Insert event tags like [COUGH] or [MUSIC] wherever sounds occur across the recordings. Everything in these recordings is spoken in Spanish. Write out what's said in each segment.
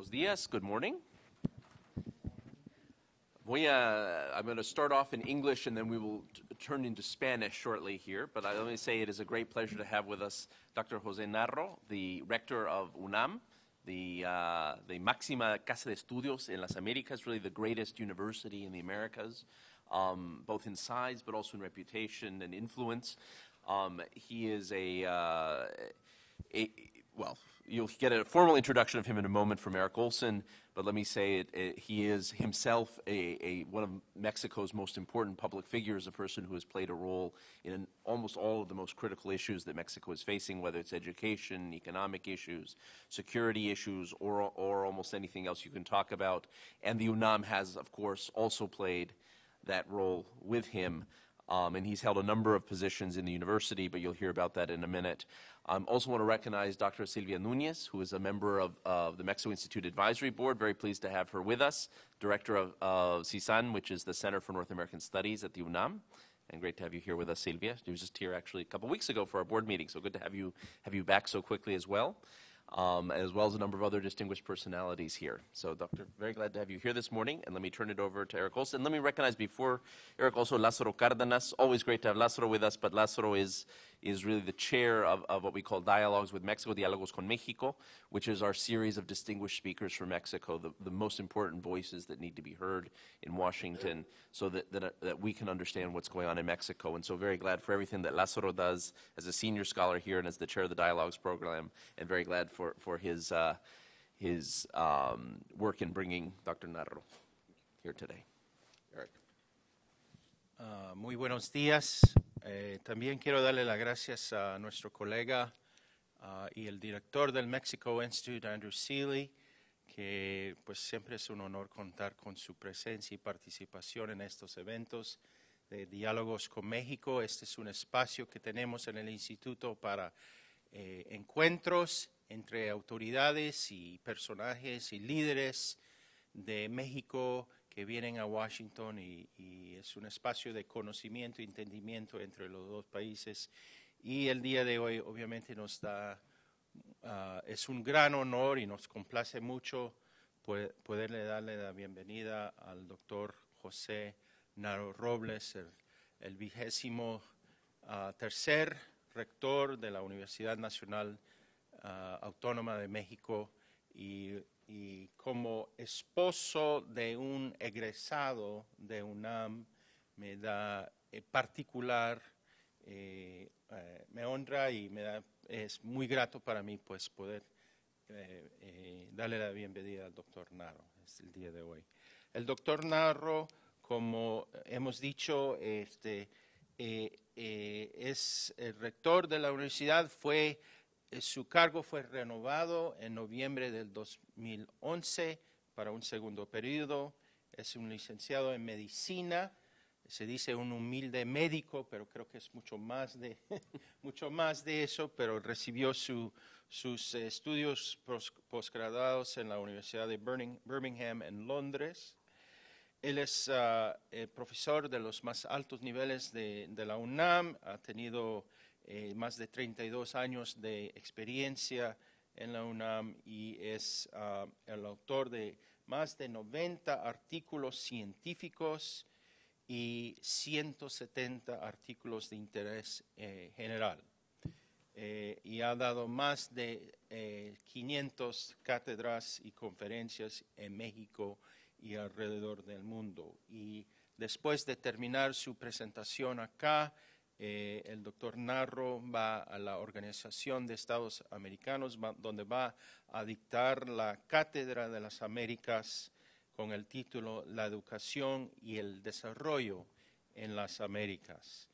Buenos dias. Good morning. I'm going to start off in English and then we will turn into Spanish shortly here. But I, let me say it is a great pleasure to have with us Dr. Jose Narro, the rector of UNAM, the, uh, the Máxima Casa de Estudios en las Américas, really the greatest university in the Americas, um, both in size but also in reputation and influence. Um, he is a, uh, a well, you'll get a formal introduction of him in a moment from Eric Olson, but let me say it, it, he is himself a, a, one of Mexico's most important public figures, a person who has played a role in almost all of the most critical issues that Mexico is facing, whether it's education, economic issues, security issues, or, or almost anything else you can talk about. And the UNAM has, of course, also played that role with him. Um, and he's held a number of positions in the university, but you'll hear about that in a minute. I um, also want to recognize Dr. Silvia Nunez, who is a member of the Mexico Institute Advisory Board. Very pleased to have her with us, director of uh, CISAN, which is the Center for North American Studies at the UNAM. And great to have you here with us, Silvia. She was just here actually a couple weeks ago for our board meeting, so good to have you have you back so quickly as well um, as well as a number of other distinguished personalities here. So, Doctor, very glad to have you here this morning. And let me turn it over to Eric Olson. Let me recognize before Eric also Lázaro Cárdenas. Always great to have Lázaro with us, but Lázaro is is really the chair of, of what we call Dialogues with Mexico, Diálogos con México, which is our series of distinguished speakers from Mexico, the, the most important voices that need to be heard in Washington so that, that, uh, that we can understand what's going on in Mexico. And so very glad for everything that Lázaro does as a senior scholar here and as the chair of the Dialogues program, and very glad for, for his, uh, his um, work in bringing Dr. Narro here today. Eric. Uh, muy buenos días. Eh, también quiero darle las gracias a nuestro colega ah, y el director del Mexico Institute, Andrew Seeley, que pues siempre es un honor contar con su presencia y participación en estos eventos de diálogos con México. Este es un espacio que tenemos en el instituto para eh, encuentros entre autoridades y personajes y líderes de México, que vienen a Washington y, es un espacio de conocimiento y entendimiento entre los dos países. Y el día de hoy obviamente nos da, ah, es un gran honor y nos complace mucho poderle darle la bienvenida al doctor José Naro Robles, el, vigésimo ah, tercer rector de la Universidad Nacional ah, Autónoma de México y, como esposo de un egresado de UNAM me da eh, particular, eh, eh, me honra y me da, es muy grato para mí pues poder darle la bienvenida al doctor Narro es el día de hoy. El doctor Narro, como hemos dicho, este, es el rector de la universidad, fue eh, su cargo fue renovado en noviembre del 2011 para un segundo periodo. Es un licenciado en medicina, se dice un humilde médico, pero creo que es mucho más de, [LAUGHS] mucho más de eso, pero recibió sus estudios posgraduados en la Universidad de Birmingham en Londres. Él es ah, profesor de los más altos niveles de la UNAM, ha tenido eh, más de 32 años de experiencia en la UNAM y es ah, el autor de más de 90 artículos científicos y 170 artículos de interés eh, general. Eh, y ha dado más de 500 cátedras y conferencias en México y alrededor del mundo. Y después de terminar su presentación acá, eh, el doctor Narro va a la Organización de Estados Americanos, donde va a dictar la Cátedra de las Américas con el título La educación y el desarrollo en las Américas.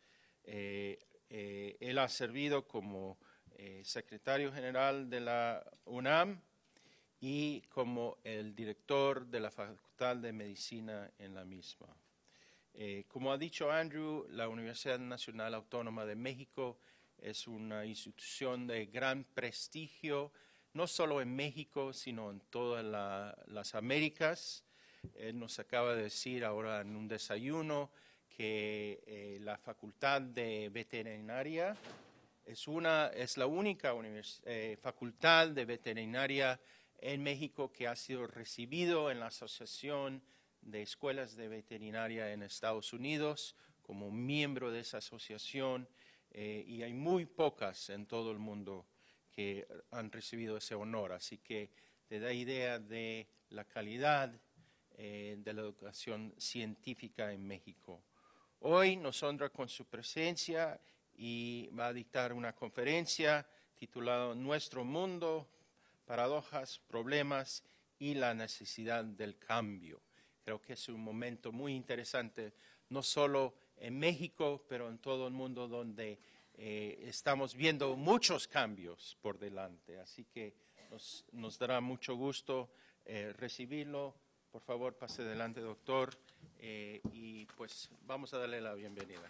Eh, eh, él ha servido como secretario general de la UNAM y como el director de la Facultad de Medicina en la misma. Eh, como ha dicho Andrew, la Universidad Nacional Autónoma de México es una institución de gran prestigio, no solo en México, sino en todas las Américas. Él eh, nos acaba de decir ahora en un desayuno que eh, la Facultad de Veterinaria es, una, es la única facultad de veterinaria en México que ha sido recibido en la Asociación de escuelas de veterinaria en Estados Unidos como miembro de esa asociación eh, y hay muy pocas en todo el mundo que han recibido ese honor. Así que te da idea de la calidad eh, de la educación científica en México. Hoy nos honra con su presencia y va a dictar una conferencia titulada Nuestro mundo, paradojas, problemas y la necesidad del cambio. Creo que es un momento muy interesante, no solo en México, pero en todo el mundo donde eh, estamos viendo muchos cambios por delante. Así que nos, dará mucho gusto eh, recibirlo. Por favor, pase adelante, doctor, eh, y pues vamos a darle la bienvenida.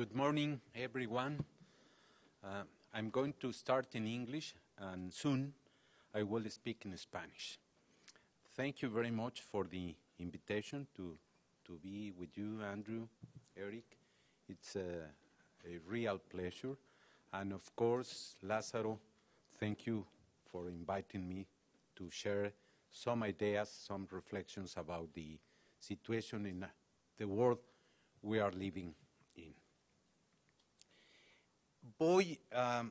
Good morning, everyone. Uh, I'm going to start in English, and soon I will speak in Spanish. Thank you very much for the invitation to, to be with you, Andrew, Eric. It's a, a real pleasure. And of course, Lazaro, thank you for inviting me to share some ideas, some reflections about the situation in the world we are living voy a,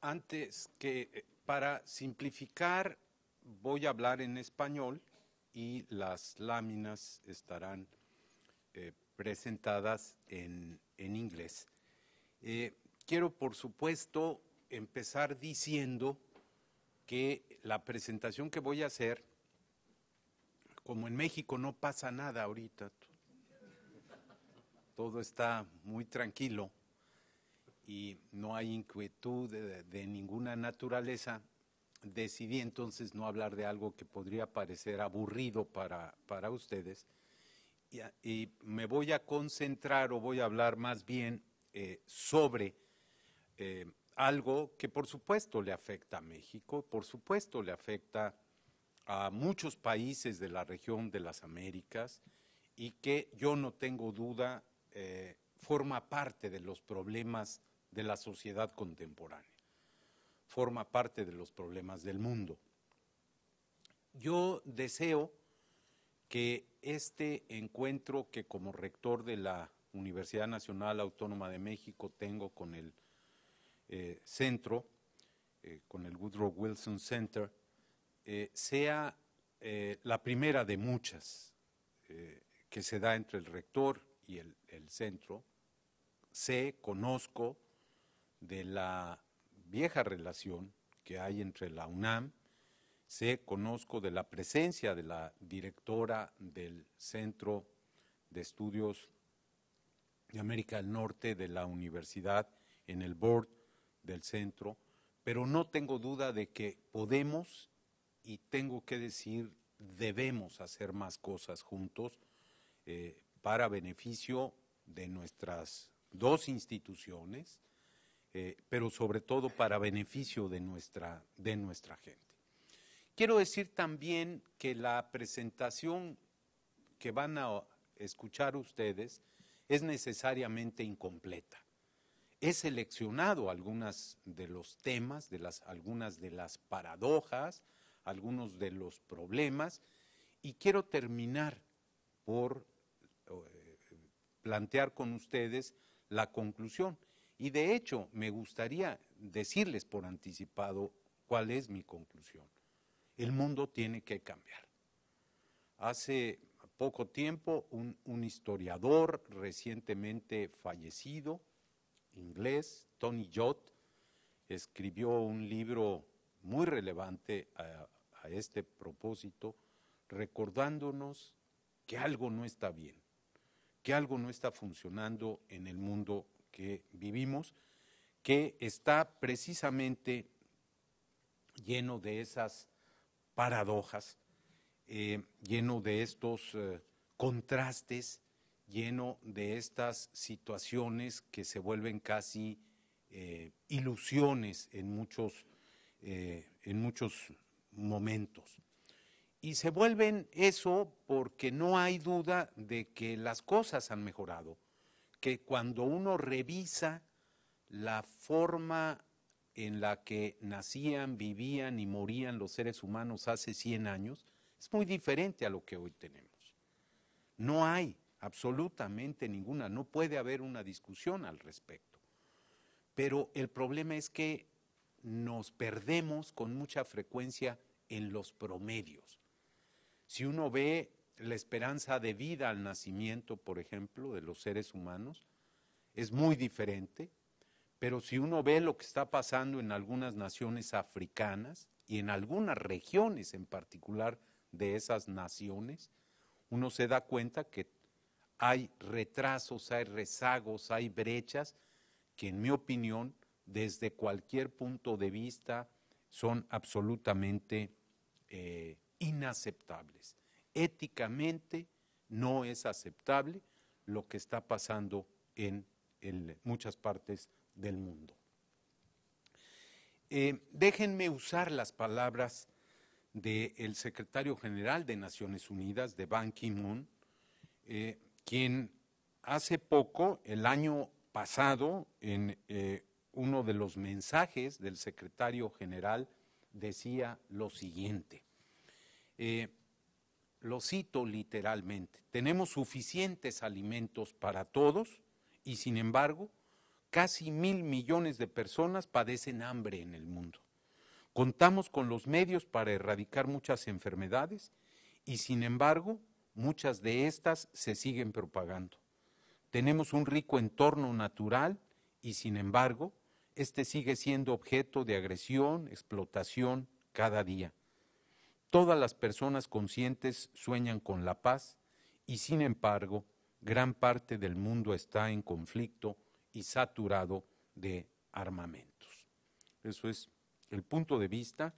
antes que, eh, para simplificar, voy a hablar en español y las láminas estarán eh, presentadas en, inglés. Eh, quiero, por supuesto, empezar diciendo que la presentación que voy a hacer, como en México no pasa nada ahorita, todo está muy tranquilo y no hay inquietud de, ninguna naturaleza, decidí entonces no hablar de algo que podría parecer aburrido para, ustedes y, me voy a concentrar o voy a hablar más bien eh, sobre eh, algo que por supuesto le afecta a México, por supuesto le afecta a muchos países de la región de las Américas y que yo no tengo duda eh, forma parte de los problemas de la sociedad contemporánea, forma parte de los problemas del mundo. Yo deseo que este encuentro que como rector de la Universidad Nacional Autónoma de México tengo con el eh, centro, eh, con el Woodrow Wilson Center, sea la primera de muchas que se da entre el rector, y el, centro, sé, conozco de la vieja relación que hay entre la UNAM, sé, conozco de la presencia de la directora del Centro de Estudios de América del Norte de la universidad en el board del centro, pero no tengo duda de que podemos y tengo que decir debemos hacer más cosas juntos eh, para beneficio de nuestras dos instituciones, eh, pero sobre todo para beneficio de nuestra, de nuestra gente. Quiero decir también que la presentación que van a escuchar ustedes es necesariamente incompleta. He seleccionado algunas de los temas, de las, algunas de las paradojas, algunos de los problemas, y quiero terminar por eh, plantear con ustedes la conclusión. Y de hecho, me gustaría decirles por anticipado cuál es mi conclusión. El mundo tiene que cambiar. Hace poco tiempo, un, historiador recientemente fallecido, inglés, Tony Jott, escribió un libro muy relevante a este propósito, recordándonos que algo no está bien que algo no está funcionando en el mundo que vivimos, que está precisamente lleno de esas paradojas, eh, lleno de estos eh, contrastes, lleno de estas situaciones que se vuelven casi eh, ilusiones en muchos, en muchos momentos y se vuelven eso porque no hay duda de que las cosas han mejorado, que cuando uno revisa la forma en la que nacían, vivían y morían los seres humanos hace 100 años, es muy diferente a lo que hoy tenemos. No hay absolutamente ninguna, no puede haber una discusión al respecto. Pero el problema es que nos perdemos con mucha frecuencia en los promedios. Si uno ve la esperanza de vida al nacimiento, por ejemplo, de los seres humanos, es muy diferente, pero si uno ve lo que está pasando en algunas naciones africanas y en algunas regiones en particular de esas naciones, uno se da cuenta que hay retrasos, hay rezagos, hay brechas que en mi opinión, desde cualquier punto de vista, son absolutamente eh, inaceptables. Éticamente no es aceptable lo que está pasando en, muchas partes del mundo. Eh, déjenme usar las palabras del secretario general de Naciones Unidas, de Ban Ki-moon, eh, quien hace poco, el año pasado, en eh, uno de los mensajes del secretario general, decía lo siguiente. Eh, lo cito literalmente, tenemos suficientes alimentos para todos y sin embargo casi mil millones de personas padecen hambre en el mundo. Contamos con los medios para erradicar muchas enfermedades y sin embargo muchas de estas se siguen propagando. Tenemos un rico entorno natural y sin embargo este sigue siendo objeto de agresión, explotación cada día. Todas las personas conscientes sueñan con la paz y sin embargo gran parte del mundo está en conflicto y saturado de armamentos. Eso es el punto de vista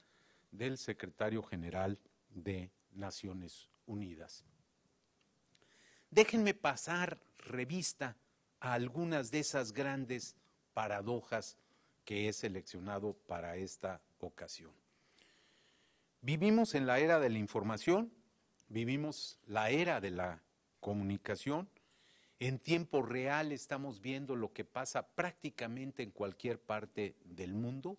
del secretario general de Naciones Unidas. Déjenme pasar revista a algunas de esas grandes paradojas que he seleccionado para esta ocasión. Vivimos en la era de la información, vivimos la era de la comunicación, en tiempo real estamos viendo lo que pasa prácticamente en cualquier parte del mundo,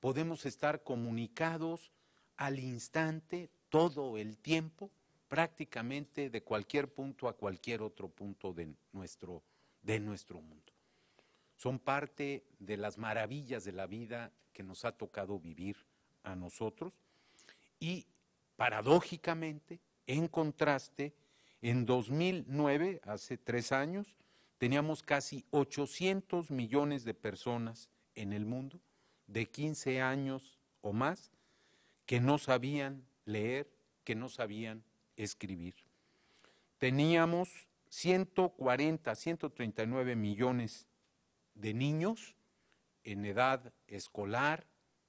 podemos estar comunicados al instante, todo el tiempo, prácticamente de cualquier punto a cualquier otro punto de nuestro, de nuestro mundo. Son parte de las maravillas de la vida que nos ha tocado vivir a nosotros y paradójicamente, en contraste, en 2009, hace tres años, teníamos casi 800 millones de personas en el mundo de 15 años o más que no sabían leer, que no sabían escribir. Teníamos 140, 139 millones de niños en edad escolar,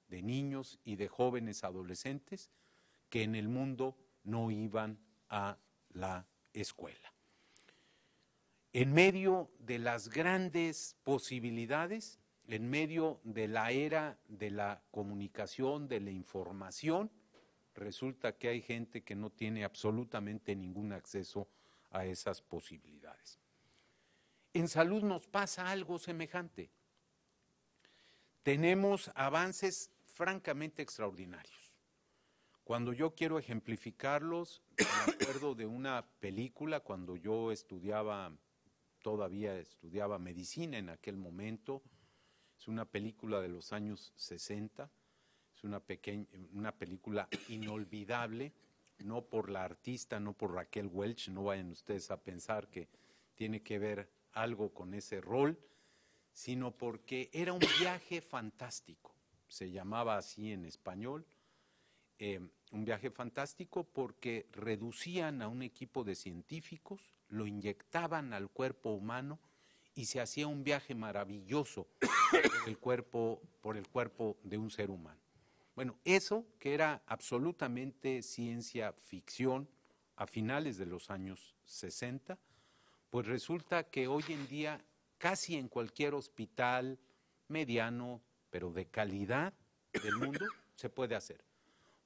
de niños y de jóvenes adolescentes, que en el mundo no iban a la escuela. En medio de las grandes posibilidades, en medio de la era de la comunicación, de la información, resulta que hay gente que no tiene absolutamente ningún acceso a esas posibilidades. En salud nos pasa algo semejante. Tenemos avances francamente extraordinarios. Cuando yo quiero ejemplificarlos, me acuerdo de una película cuando yo estudiaba, todavía estudiaba medicina en aquel momento. Es una película de los años 60, es una, una película inolvidable, no por la artista, no por Raquel Welch, no vayan ustedes a pensar que tiene que ver algo con ese rol, sino porque era un viaje fantástico, se llamaba así en español eh, un viaje fantástico porque reducían a un equipo de científicos, lo inyectaban al cuerpo humano y se hacía un viaje maravilloso por el cuerpo, por el cuerpo de un ser humano. Bueno, eso que era absolutamente ciencia ficción a finales de los años 60, pues resulta que hoy en día casi en cualquier hospital mediano, pero de calidad del mundo, se puede hacer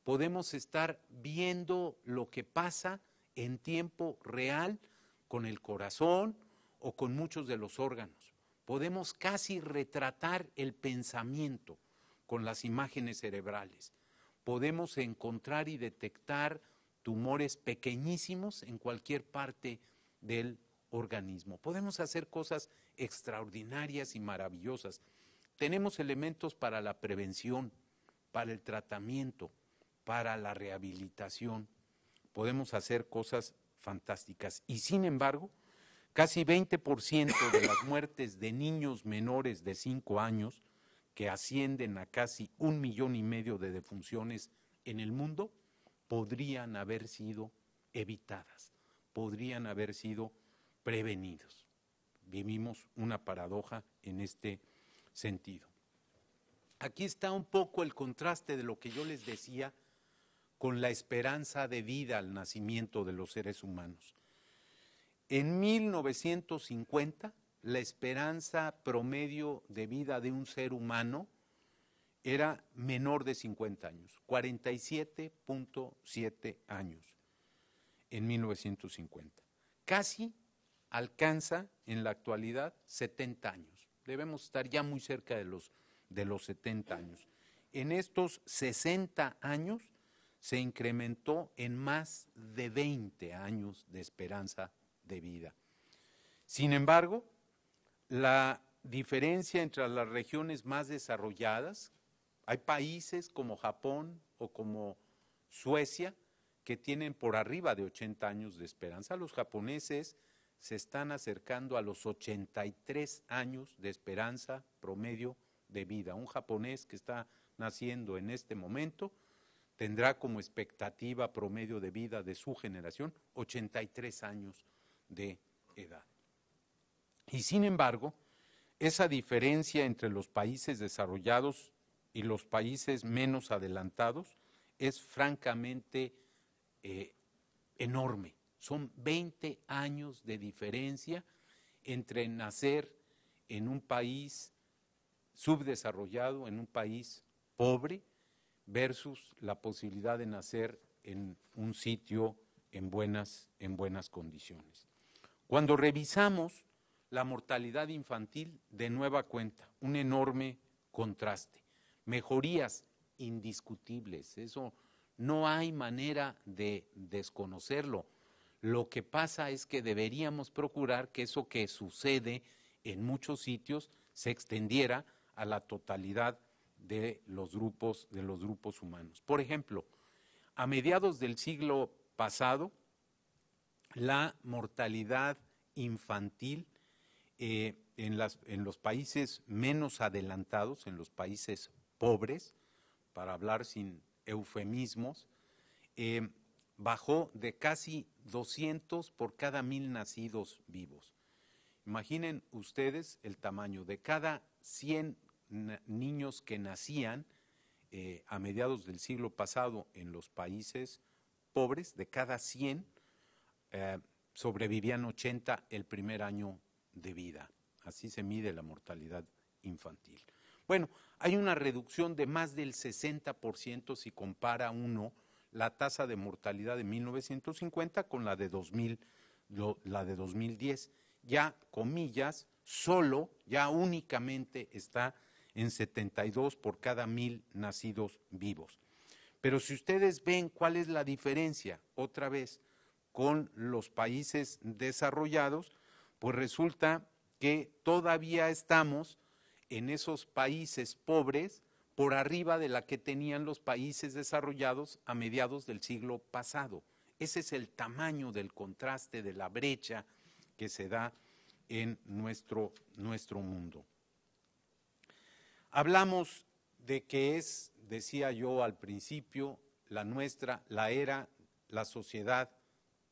podemos estar viendo lo que pasa en tiempo real con el corazón o con muchos de los órganos. Podemos casi retratar el pensamiento con las imágenes cerebrales. Podemos encontrar y detectar tumores pequeñísimos en cualquier parte del organismo. Podemos hacer cosas extraordinarias y maravillosas. Tenemos elementos para la prevención, para el tratamiento, para la rehabilitación. Podemos hacer cosas fantásticas. Y sin embargo, casi 20% de las [COUGHS] muertes de niños menores de 5 años, que ascienden a casi un millón y medio de defunciones en el mundo, podrían haber sido evitadas, podrían haber sido prevenidos. Vivimos una paradoja en este sentido. Aquí está un poco el contraste de lo que yo les decía con la esperanza de vida al nacimiento de los seres humanos. En 1950, la esperanza promedio de vida de un ser humano era menor de 50 años, 47.7 años en 1950. Casi alcanza en la actualidad 70 años. Debemos estar ya muy cerca de los, de los 70 años. En estos 60 años se incrementó en más de 20 años de esperanza de vida. Sin embargo, la diferencia entre las regiones más desarrolladas, hay países como Japón o como Suecia que tienen por arriba de 80 años de esperanza. Los japoneses se están acercando a los 83 años de esperanza promedio de vida. Un japonés que está naciendo en este momento tendrá como expectativa promedio de vida de su generación 83 años de edad. Y sin embargo, esa diferencia entre los países desarrollados y los países menos adelantados es francamente eh, enorme. Son 20 años de diferencia entre nacer en un país subdesarrollado, en un país pobre, versus la posibilidad de nacer en un sitio en buenas, en buenas condiciones. Cuando revisamos la mortalidad infantil, de nueva cuenta, un enorme contraste. Mejorías indiscutibles, eso no hay manera de desconocerlo. Lo que pasa es que deberíamos procurar que eso que sucede en muchos sitios se extendiera a la totalidad de los grupos, de los grupos humanos. Por ejemplo, a mediados del siglo pasado, la mortalidad infantil eh, en, los países menos adelantados, en los países pobres, para hablar sin eufemismos, eh, bajó de casi 200 por cada mil nacidos vivos. Imaginen ustedes el tamaño de cada 100 niños que nacían eh, a mediados del siglo pasado en los países pobres, de cada 100, eh, sobrevivían 80 el primer año de vida. Así se mide la mortalidad infantil. Bueno, hay una reducción de más del 60% si compara uno la tasa de mortalidad de 1950 con la de, la de 2010. Ya, comillas, solo, ya únicamente está en 72 por cada mil nacidos vivos. Pero si ustedes ven cuál es la diferencia, otra vez, con los países desarrollados, pues resulta que todavía estamos en esos países pobres por arriba de la que tenían los países desarrollados a mediados del siglo pasado. Ese es el tamaño del contraste, de la brecha que se da en nuestro, nuestro mundo. Hablamos de que es, decía yo al principio, la nuestra, la era, la sociedad,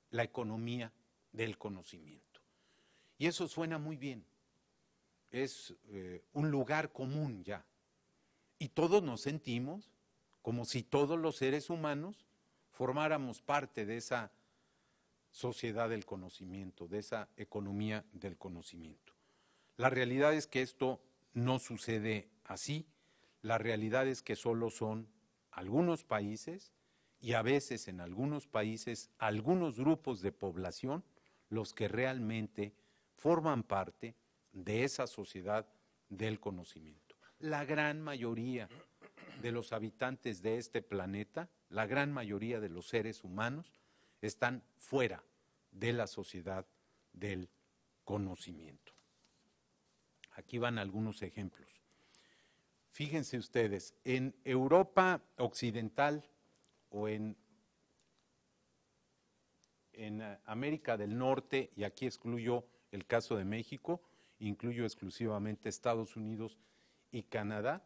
la economía del conocimiento. Y eso suena muy bien. Es eh, un lugar común ya. Y todos nos sentimos como si todos los seres humanos formáramos parte de esa sociedad del conocimiento, de esa economía del conocimiento. La realidad es que esto no sucede así, la realidad es que solo son algunos países y a veces en algunos países algunos grupos de población los que realmente forman parte de esa sociedad del conocimiento. La gran mayoría de los habitantes de este planeta, la gran mayoría de los seres humanos, están fuera de la sociedad del conocimiento. Aquí van algunos ejemplos. Fíjense ustedes, en Europa Occidental o en, eh, América del Norte, y aquí excluyo el caso de México, incluyo exclusivamente Estados Unidos y Canadá,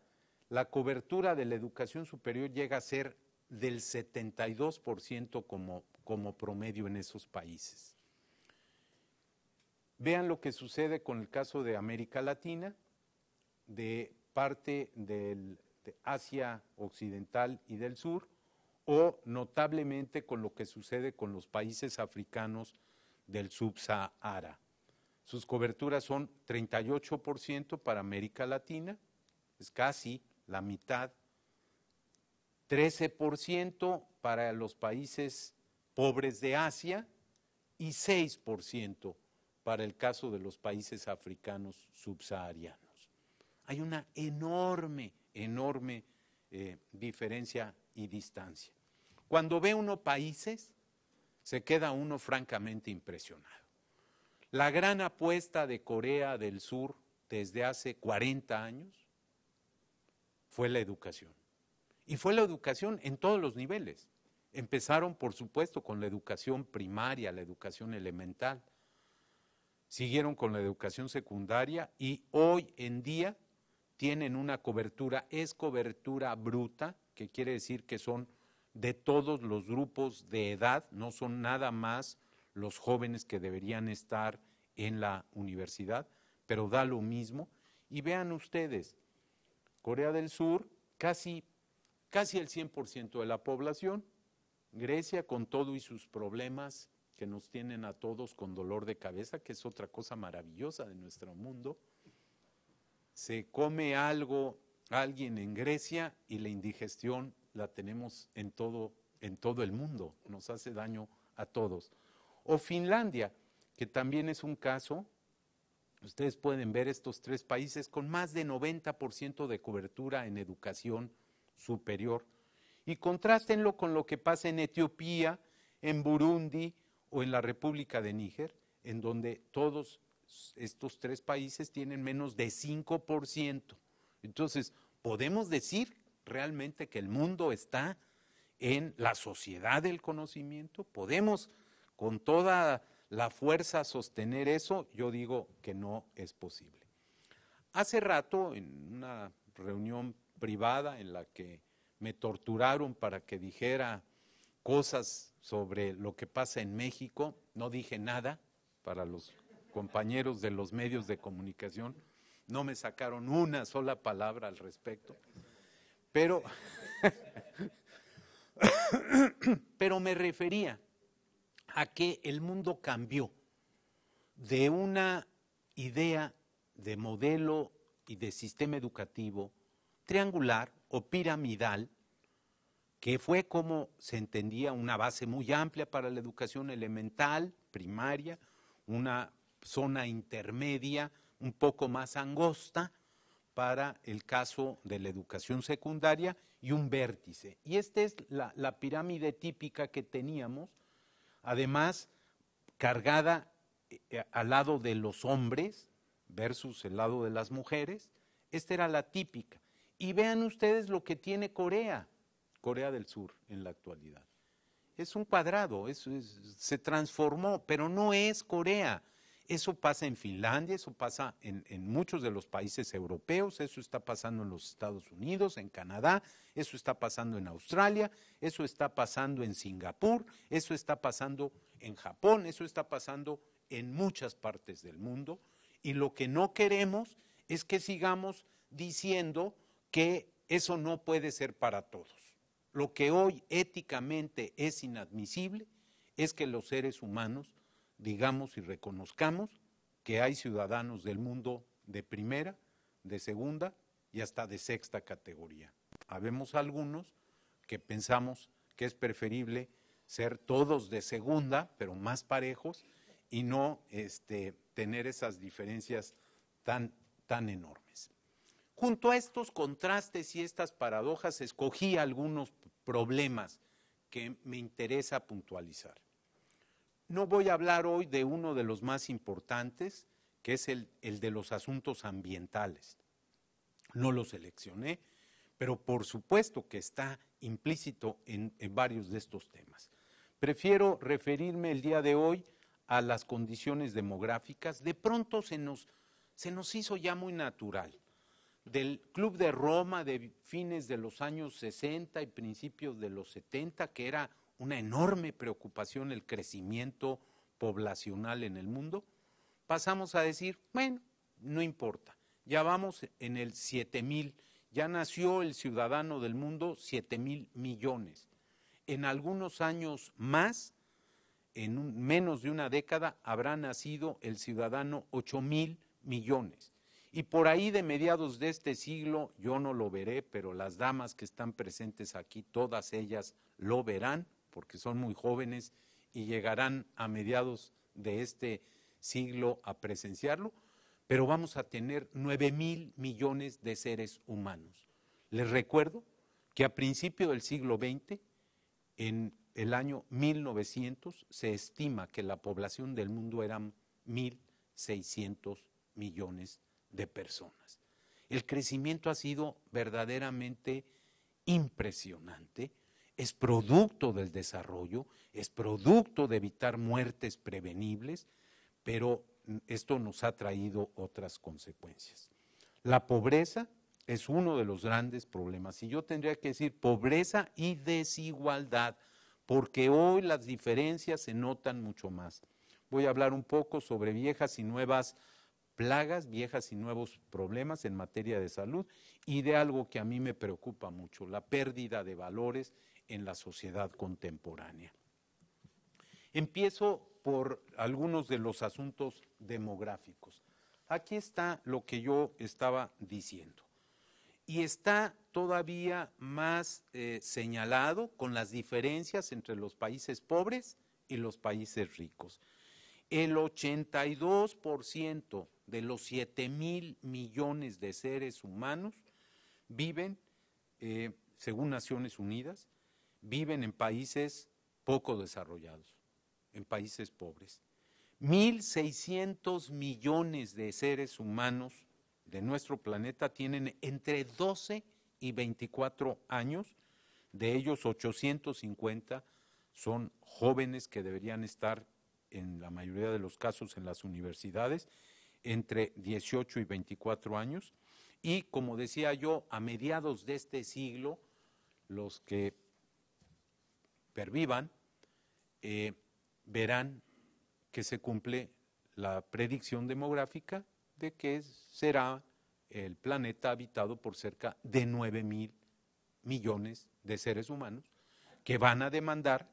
la cobertura de la educación superior llega a ser del 72% como, como promedio en esos países. Vean lo que sucede con el caso de América Latina, de parte del, de Asia Occidental y del Sur, o notablemente con lo que sucede con los países africanos del subsahara. Sus coberturas son 38% para América Latina, es casi la mitad, 13% para los países pobres de Asia y 6% para el caso de los países africanos subsaharianos. Hay una enorme, enorme eh, diferencia y distancia. Cuando ve uno países, se queda uno francamente impresionado. La gran apuesta de Corea del Sur desde hace 40 años fue la educación. Y fue la educación en todos los niveles. Empezaron, por supuesto, con la educación primaria, la educación elemental. Siguieron con la educación secundaria y hoy en día tienen una cobertura, es cobertura bruta, que quiere decir que son de todos los grupos de edad, no son nada más los jóvenes que deberían estar en la universidad, pero da lo mismo. Y vean ustedes, Corea del Sur, casi, el 100% de la población, Grecia con todo y sus problemas que nos tienen a todos con dolor de cabeza, que es otra cosa maravillosa de nuestro mundo, se come algo alguien en Grecia y la indigestión la tenemos en todo, en todo el mundo, nos hace daño a todos. O Finlandia, que también es un caso, ustedes pueden ver estos tres países con más de 90% de cobertura en educación superior. Y contrástenlo con lo que pasa en Etiopía, en Burundi o en la República de Níger, en donde todos estos tres países tienen menos de 5%. Entonces, podemos decir realmente que el mundo está en la sociedad del conocimiento, podemos con toda la fuerza sostener eso, yo digo que no es posible. Hace rato, en una reunión privada en la que me torturaron para que dijera cosas sobre lo que pasa en México, no dije nada para los compañeros de los medios de comunicación, no me sacaron una sola palabra al respecto, pero, pero me refería a que el mundo cambió de una idea de modelo y de sistema educativo triangular o piramidal, que fue como se entendía una base muy amplia para la educación elemental, primaria, una zona intermedia, un poco más angosta para el caso de la educación secundaria y un vértice. Y esta es la, pirámide típica que teníamos, además cargada eh, eh, al lado de los hombres versus el lado de las mujeres. Esta era la típica. Y vean ustedes lo que tiene Corea, Corea del Sur en la actualidad. Es un cuadrado, se transformó, pero no es Corea. Eso pasa en Finlandia, eso pasa en, muchos de los países europeos, eso está pasando en los Estados Unidos, en Canadá, eso está pasando en Australia, eso está pasando en Singapur, eso está pasando en Japón, eso está pasando en muchas partes del mundo. Y lo que no queremos es que sigamos diciendo que eso no puede ser para todos. Lo que hoy éticamente es inadmisible es que los seres humanos digamos y reconozcamos que hay ciudadanos del mundo de primera, de segunda y hasta de sexta categoría. Habemos algunos que pensamos que es preferible ser todos de segunda, pero más parejos, y no este, tener esas diferencias tan, tan enormes. Junto a estos contrastes y estas paradojas, escogí algunos problemas que me interesa puntualizar. No voy a hablar hoy de uno de los más importantes, que es el, de los asuntos ambientales. No lo seleccioné, pero por supuesto que está implícito en, varios de estos temas. Prefiero referirme el día de hoy a las condiciones demográficas. De pronto se nos, se nos hizo ya muy natural. Del Club de Roma de fines de los años 60 y principios de los 70, que era una enorme preocupación el crecimiento poblacional en el mundo, pasamos a decir, bueno, no importa, ya vamos en el 7 mil, ya nació el ciudadano del mundo 7 mil millones. En algunos años más, en menos de una década, habrá nacido el ciudadano 8 mil millones. Y por ahí de mediados de este siglo, yo no lo veré, pero las damas que están presentes aquí, todas ellas lo verán, porque son muy jóvenes y llegarán a mediados de este siglo a presenciarlo, pero vamos a tener 9 mil millones de seres humanos. Les recuerdo que a principio del siglo XX, en el año 1900, se estima que la población del mundo eran 1.600 millones de personas. El crecimiento ha sido verdaderamente impresionante es producto del desarrollo, es producto de evitar muertes prevenibles, pero esto nos ha traído otras consecuencias. La pobreza es uno de los grandes problemas y yo tendría que decir pobreza y desigualdad, porque hoy las diferencias se notan mucho más. Voy a hablar un poco sobre viejas y nuevas plagas, viejas y nuevos problemas en materia de salud y de algo que a mí me preocupa mucho, la pérdida de valores en la sociedad contemporánea. Empiezo por algunos de los asuntos demográficos. Aquí está lo que yo estaba diciendo. Y está todavía más eh, señalado con las diferencias entre los países pobres y los países ricos. El 82% de los 7 mil millones de seres humanos viven, eh, según Naciones Unidas, viven en países poco desarrollados, en países pobres. 1.600 millones de seres humanos de nuestro planeta tienen entre 12 y 24 años, de ellos 850 son jóvenes que deberían estar en la mayoría de los casos en las universidades, entre 18 y 24 años. Y como decía yo, a mediados de este siglo, los que pervivan eh, verán que se cumple la predicción demográfica de que será el planeta habitado por cerca de 9 mil millones de seres humanos que van a demandar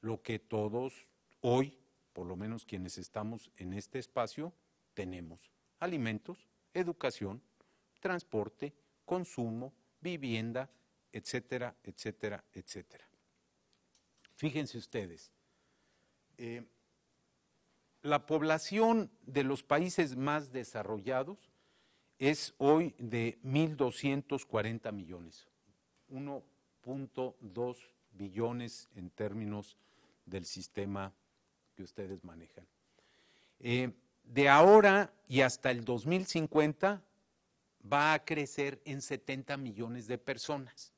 lo que todos hoy, por lo menos quienes estamos en este espacio, tenemos. Alimentos, educación, transporte, consumo, vivienda, etcétera, etcétera, etcétera. Fíjense ustedes, eh, la población de los países más desarrollados es hoy de 1.240 millones, 1.2 billones en términos del sistema que ustedes manejan. Eh, de ahora y hasta el 2050 va a crecer en 70 millones de personas.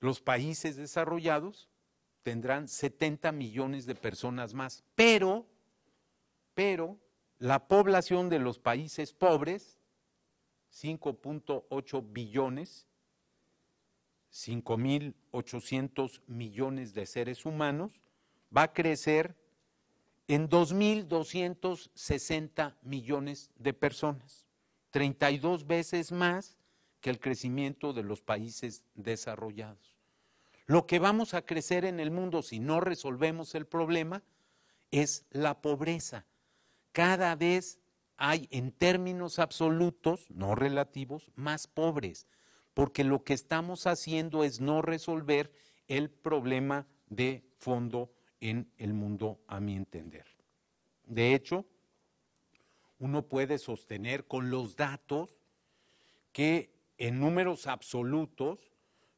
Los países desarrollados tendrán 70 millones de personas más, pero, pero la población de los países pobres, 5.8 billones, 5.800 millones de seres humanos, va a crecer en 2.260 millones de personas, 32 veces más que el crecimiento de los países desarrollados. Lo que vamos a crecer en el mundo si no resolvemos el problema es la pobreza. Cada vez hay en términos absolutos, no relativos, más pobres, porque lo que estamos haciendo es no resolver el problema de fondo en el mundo, a mi entender. De hecho, uno puede sostener con los datos que en números absolutos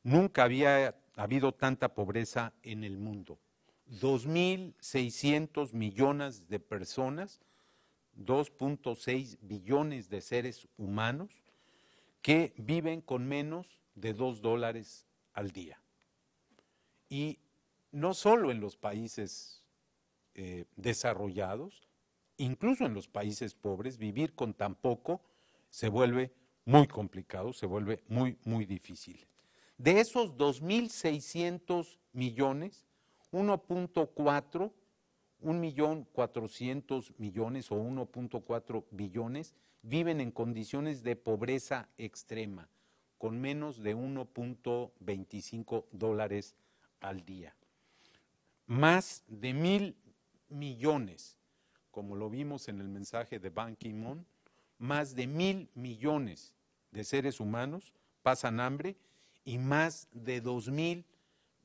nunca había habido tanta pobreza en el mundo. 2.600 millones de personas, 2.6 billones de seres humanos que viven con menos de 2 dólares al día. Y no solo en los países eh, desarrollados, incluso en los países pobres, vivir con tan poco se vuelve muy complicado, se vuelve muy, muy difícil. De esos 2.600 millones, 1.4, 1.400 millones o 1.4 billones viven en condiciones de pobreza extrema, con menos de 1.25 dólares al día más de mil millones, como lo vimos en el mensaje de Ban Ki-moon, más de mil millones de seres humanos pasan hambre y más de dos mil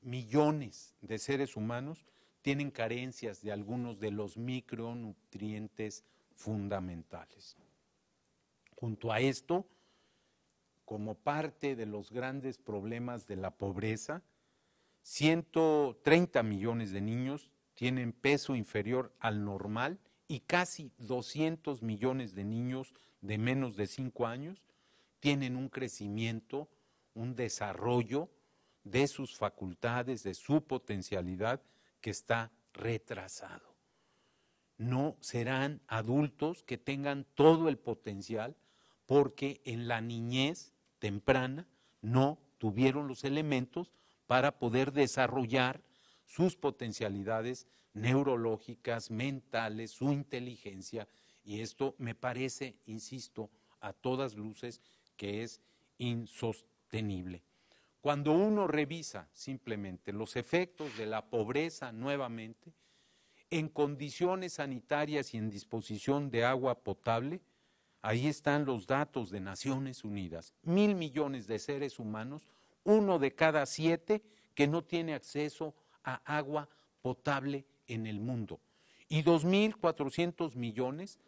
millones de seres humanos tienen carencias de algunos de los micronutrientes fundamentales. Junto a esto, como parte de los grandes problemas de la pobreza, 130 millones de niños tienen peso inferior al normal y casi 200 millones de niños de menos de 5 años tienen un crecimiento, un desarrollo de sus facultades, de su potencialidad que está retrasado. No serán adultos que tengan todo el potencial porque en la niñez temprana no tuvieron los elementos para poder desarrollar sus potencialidades neurológicas, mentales, su inteligencia. Y esto me parece, insisto, a todas luces que es insostenible. Cuando uno revisa simplemente los efectos de la pobreza nuevamente, en condiciones sanitarias y en disposición de agua potable, ahí están los datos de Naciones Unidas, mil millones de seres humanos uno de cada siete que no tiene acceso a agua potable en el mundo. Y 2.400 millones,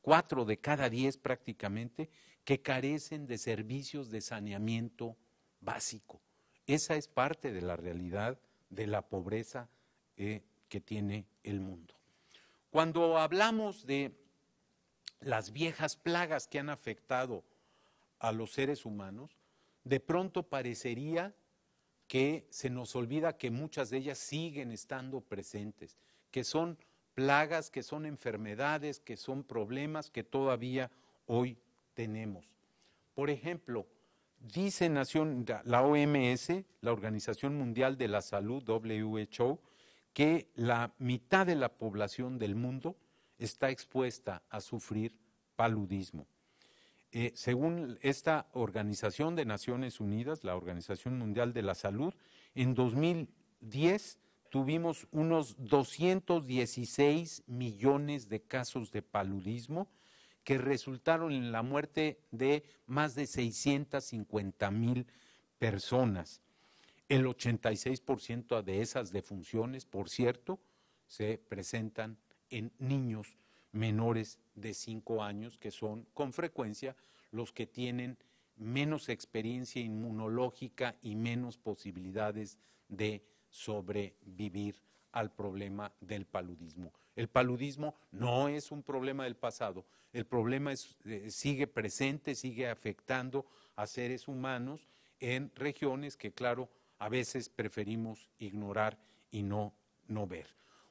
cuatro de cada diez prácticamente, que carecen de servicios de saneamiento básico. Esa es parte de la realidad de la pobreza eh, que tiene el mundo. Cuando hablamos de las viejas plagas que han afectado a los seres humanos, de pronto parecería que se nos olvida que muchas de ellas siguen estando presentes, que son plagas, que son enfermedades, que son problemas que todavía hoy tenemos. Por ejemplo, dice la OMS, la Organización Mundial de la Salud, WHO, que la mitad de la población del mundo está expuesta a sufrir paludismo. Eh, según esta organización de Naciones Unidas, la Organización Mundial de la Salud, en 2010 tuvimos unos 216 millones de casos de paludismo que resultaron en la muerte de más de 650 mil personas. El 86% de esas defunciones, por cierto, se presentan en niños menores de 5 años, que son con frecuencia los que tienen menos experiencia inmunológica y menos posibilidades de sobrevivir al problema del paludismo. El paludismo no es un problema del pasado, el problema es, eh, sigue presente, sigue afectando a seres humanos en regiones que, claro, a veces preferimos ignorar y no, no ver.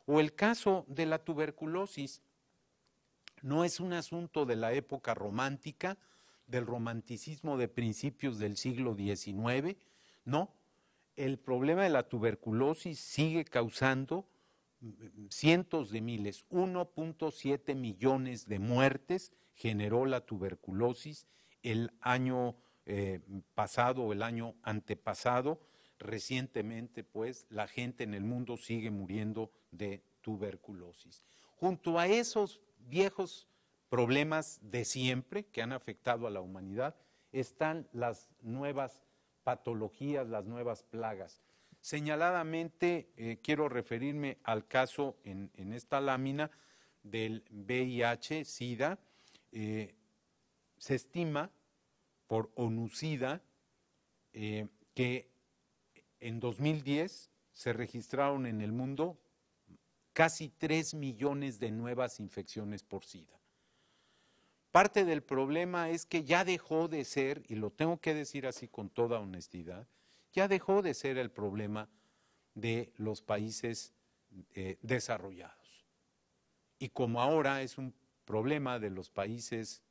O el caso de la tuberculosis, no es un asunto de la época romántica, del romanticismo de principios del siglo XIX, no. El problema de la tuberculosis sigue causando mm, cientos de miles, 1.7 millones de muertes generó la tuberculosis el año pasado eh, pasado, el año antepasado. Recientemente, pues, la gente en el mundo sigue muriendo de tuberculosis. Junto a esos viejos problemas de siempre que han afectado a la humanidad, están las nuevas patologías, las nuevas plagas. Señaladamente, eh, quiero referirme al caso en, esta lámina del VIH-Sida. Eh, se estima por ONUCIDA eh, que en 2010 se registraron en el mundo casi 3 millones de nuevas infecciones por SIDA. Parte del problema es que ya dejó de ser, y lo tengo que decir así con toda honestidad, ya dejó de ser el problema de los países eh, desarrollados. Y como ahora es un problema de los países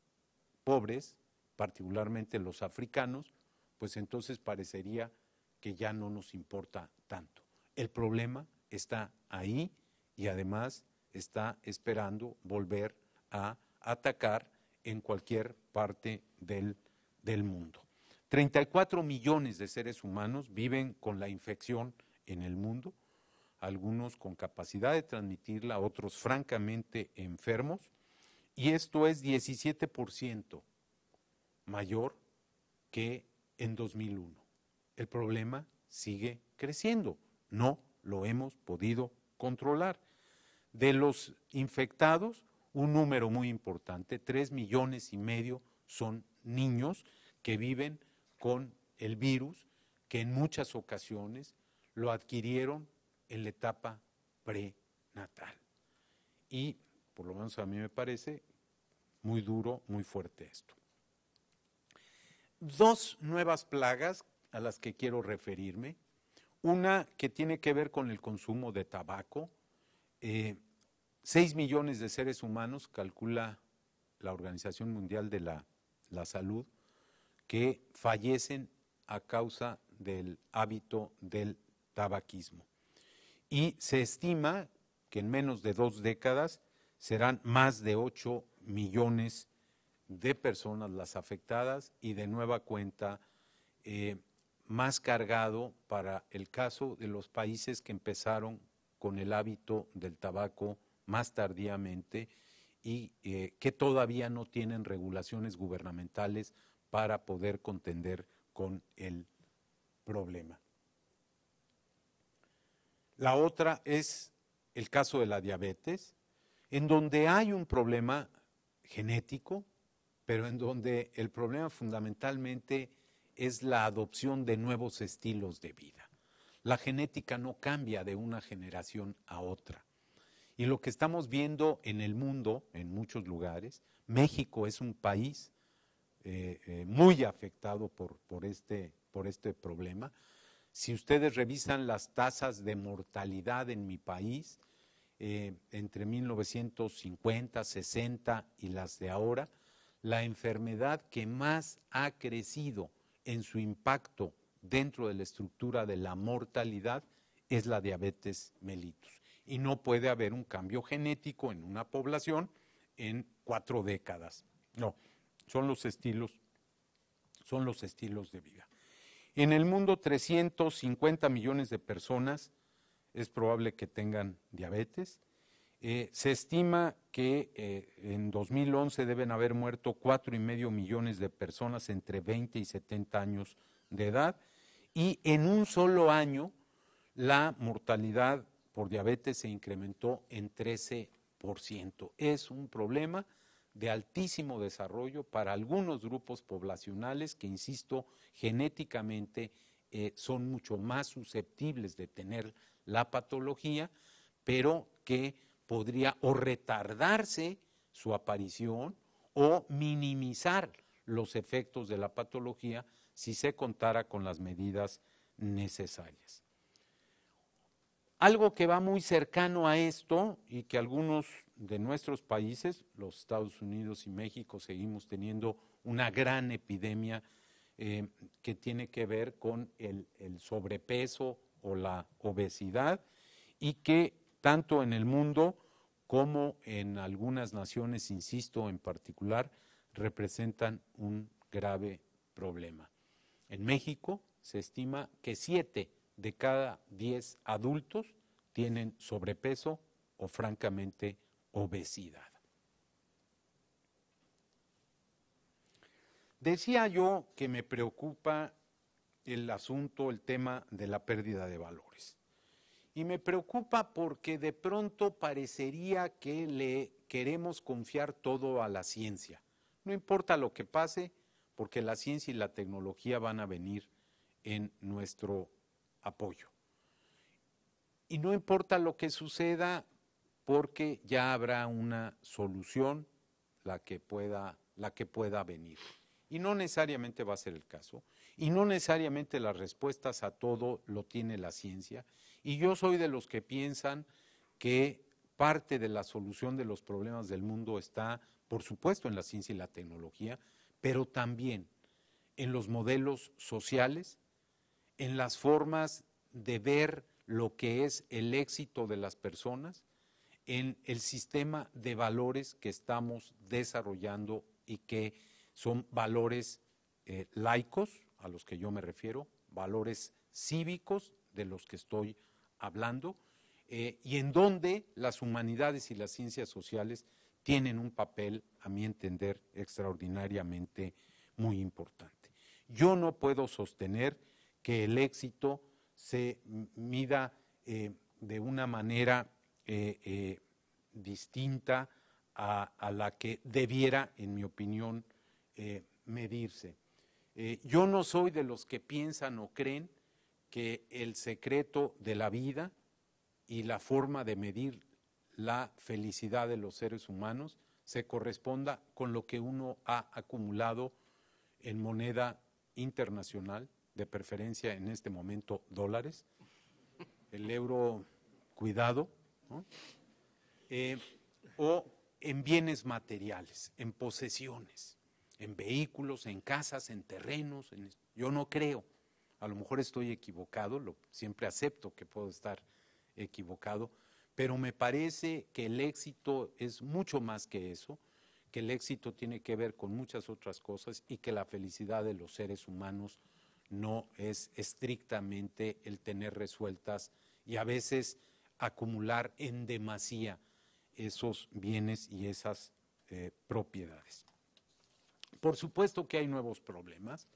pobres, particularmente los africanos, pues entonces parecería que ya no nos importa tanto. El problema está ahí y además está esperando volver a atacar en cualquier parte del, del mundo. 34 millones de seres humanos viven con la infección en el mundo, algunos con capacidad de transmitirla, otros francamente enfermos, y esto es 17% mayor que en 2001. El problema sigue creciendo, no lo hemos podido controlar. De los infectados, un número muy importante, tres millones y medio son niños que viven con el virus, que en muchas ocasiones lo adquirieron en la etapa prenatal. Y, por lo menos a mí me parece, muy duro, muy fuerte esto. Dos nuevas plagas a las que quiero referirme. Una que tiene que ver con el consumo de tabaco. Eh, Seis millones de seres humanos, calcula la Organización Mundial de la, Salud, que fallecen a causa del hábito del tabaquismo. Y se estima que en menos de dos décadas serán más de ocho millones de personas las afectadas y de nueva cuenta eh, más cargado para el caso de los países que empezaron con el hábito del tabaco más tardíamente y eh, que todavía no tienen regulaciones gubernamentales para poder contender con el problema. La otra es el caso de la diabetes, en donde hay un problema genético, pero en donde el problema fundamentalmente es la adopción de nuevos estilos de vida. La genética no cambia de una generación a otra. Y lo que estamos viendo en el mundo, en muchos lugares, México es un país eh, eh, muy afectado este, por, este, problema. Si ustedes revisan las tasas de mortalidad en mi país, eh, entre 1950, 60 y las de ahora, la enfermedad que más ha crecido en su impacto dentro de la estructura de la mortalidad es la diabetes mellitus y no puede haber un cambio genético en una población en cuatro décadas. No, son los estilos, son los estilos de vida. En el mundo, 350 millones de personas es probable que tengan diabetes. Eh, se estima que eh, en 2011 deben haber muerto cuatro y medio millones de personas entre 20 y 70 años de edad y en un solo año la mortalidad por diabetes se incrementó en 13%. Es un problema de altísimo desarrollo para algunos grupos poblacionales que, insisto, genéticamente eh, son mucho más susceptibles de tener la patología, pero que podría o retardarse su aparición o minimizar los efectos de la patología si se contara con las medidas necesarias. Algo que va muy cercano a esto y que algunos de nuestros países, los Estados Unidos y México, seguimos teniendo una gran epidemia eh, que tiene que ver con el, el sobrepeso o la obesidad y que tanto en el mundo como en algunas naciones, insisto en particular, representan un grave problema. En México se estima que siete de cada 10 adultos tienen sobrepeso o francamente obesidad. Decía yo que me preocupa el asunto, el tema de la pérdida de valores. Y me preocupa porque de pronto parecería que le queremos confiar todo a la ciencia. No importa lo que pase, porque la ciencia y la tecnología van a venir en nuestro apoyo. Y no importa lo que suceda, porque ya habrá una solución la que pueda, la que pueda venir. Y no necesariamente va a ser el caso. Y no necesariamente las respuestas a todo lo tiene la ciencia. Y yo soy de los que piensan que parte de la solución de los problemas del mundo está, por supuesto, en la ciencia y la tecnología, pero también en los modelos sociales en las formas de ver lo que es el éxito de las personas, en el sistema de valores que estamos desarrollando y que son valores eh, laicos, a los que yo me refiero, valores cívicos de los que estoy hablando, eh, y en donde las humanidades y las ciencias sociales tienen un papel, a mi entender, extraordinariamente muy importante. Yo no puedo sostener que el éxito se mida eh, de una manera eh, eh, distinta a, la que debiera, en mi opinión, medirse. yo no soy de los que piensan o creen que el secreto de la vida y la forma de medir la felicidad de los seres humanos se corresponda con lo que uno ha acumulado en moneda internacional, de preferencia en este momento dólares. El euro, cuidado. Eh, o en bienes materiales, en posesiones, en vehículos, en casas, en terrenos. En... yo no creo. A lo mejor estoy equivocado, lo, siempre acepto que puedo estar equivocado, pero me parece que el éxito es mucho más que eso, que el éxito tiene que ver con muchas otras cosas y que la felicidad de los seres humanos no es estrictamente el tener resueltas y a veces acumular en demasía esos bienes y esas eh, propiedades. Por supuesto que hay nuevos problemas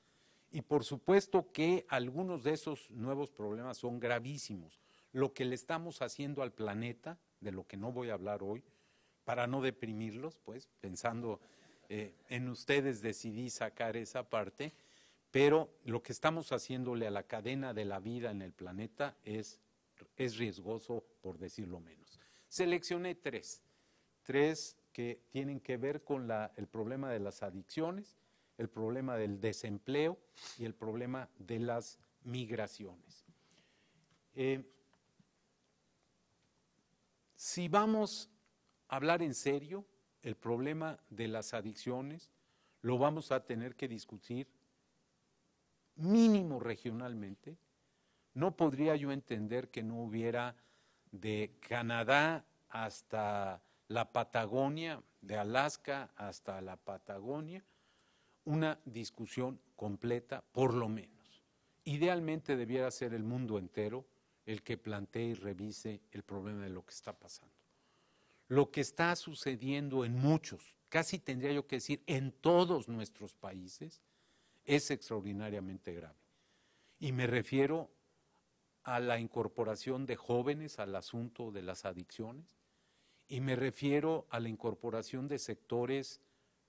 y por supuesto que algunos de esos nuevos problemas son gravísimos. Lo que le estamos haciendo al planeta, de lo que no voy a hablar hoy, para no deprimirlos, pues pensando eh, en ustedes decidí sacar esa parte pero lo que estamos haciéndole a la cadena de la vida en el planeta es, riesgoso, por decirlo menos. Seleccioné tres, tres que tienen que ver con el problema de las adicciones, el problema del desempleo y el problema de las migraciones. Eh, si vamos a hablar en serio el problema de las adicciones, lo vamos a tener que discutir mínimo regionalmente, no podría yo entender que no hubiera de Canadá hasta la Patagonia, de Alaska hasta la Patagonia, una discusión completa, por lo menos. Idealmente debiera ser el mundo entero el que plantee y revise el problema de lo que está pasando. Lo que está sucediendo en muchos, casi tendría yo que decir en todos nuestros países, es extraordinariamente grave. Y me refiero a la incorporación de jóvenes al asunto de las adicciones y me refiero a la incorporación de sectores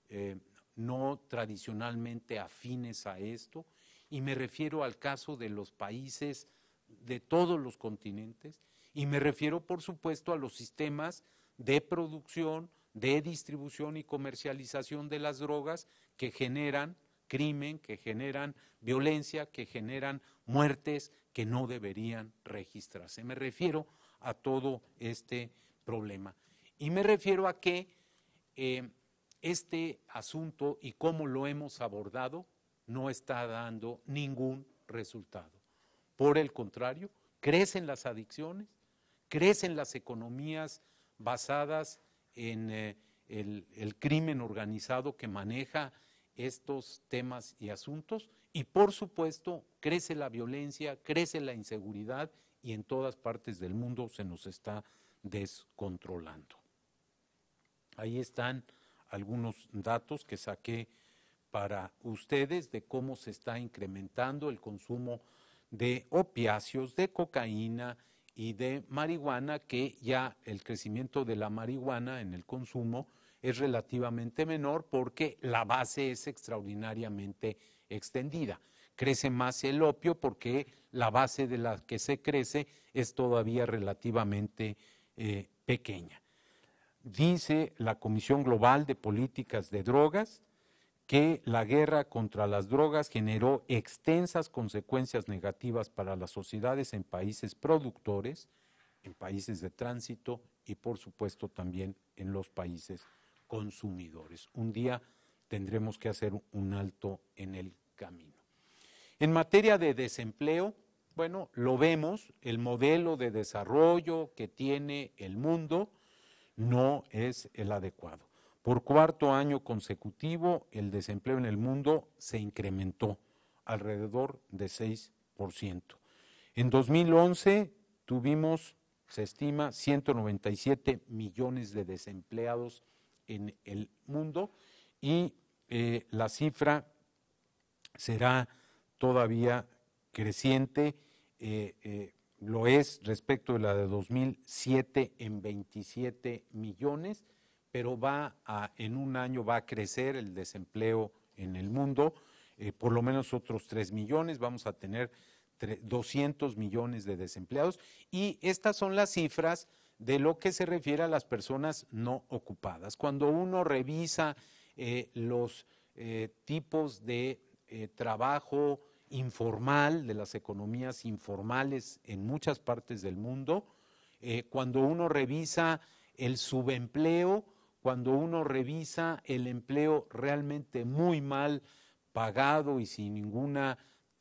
eh, no tradicionalmente afines a esto y me refiero al caso de los países de todos los continentes y me refiero por supuesto a los sistemas de producción, de distribución y comercialización de las drogas que generan crimen, que generan violencia, que generan muertes que no deberían registrarse. Me refiero a todo este problema. Y me refiero a que eh, este asunto y cómo lo hemos abordado no está dando ningún resultado. Por el contrario, crecen las adicciones, crecen las economías basadas en eh, el, crimen organizado que maneja estos temas y asuntos y por supuesto crece la violencia, crece la inseguridad y en todas partes del mundo se nos está descontrolando. Ahí están algunos datos que saqué para ustedes de cómo se está incrementando el consumo de opiáceos, de cocaína y de marihuana, que ya el crecimiento de la marihuana en el consumo es relativamente menor porque la base es extraordinariamente extendida. Crece más el opio porque la base de la que se crece es todavía relativamente eh, pequeña. Dice la Comisión Global de Políticas de Drogas que la guerra contra las drogas generó extensas consecuencias negativas para las sociedades en países productores, en países de tránsito y por supuesto también en los países consumidores. Un día tendremos que hacer un alto en el camino. En materia de desempleo, bueno, lo vemos, el modelo de desarrollo que tiene el mundo no es el adecuado. Por cuarto año consecutivo, el desempleo en el mundo se incrementó alrededor de 6%. En 2011 tuvimos, se estima, 197 millones de desempleados en el mundo y eh, la cifra será todavía creciente, eh, eh, lo es respecto de la de 2007 en 27 millones, pero va a, en un año va a crecer el desempleo en el mundo, por lo menos otros 3 millones, vamos a tener 200 millones de desempleados y estas son las cifras de lo que se refiere a las personas no ocupadas. Cuando uno revisa eh, los eh, tipos de eh, trabajo informal, de las economías informales en muchas partes del mundo, cuando uno revisa el subempleo, cuando uno revisa el empleo realmente muy mal pagado y sin ningún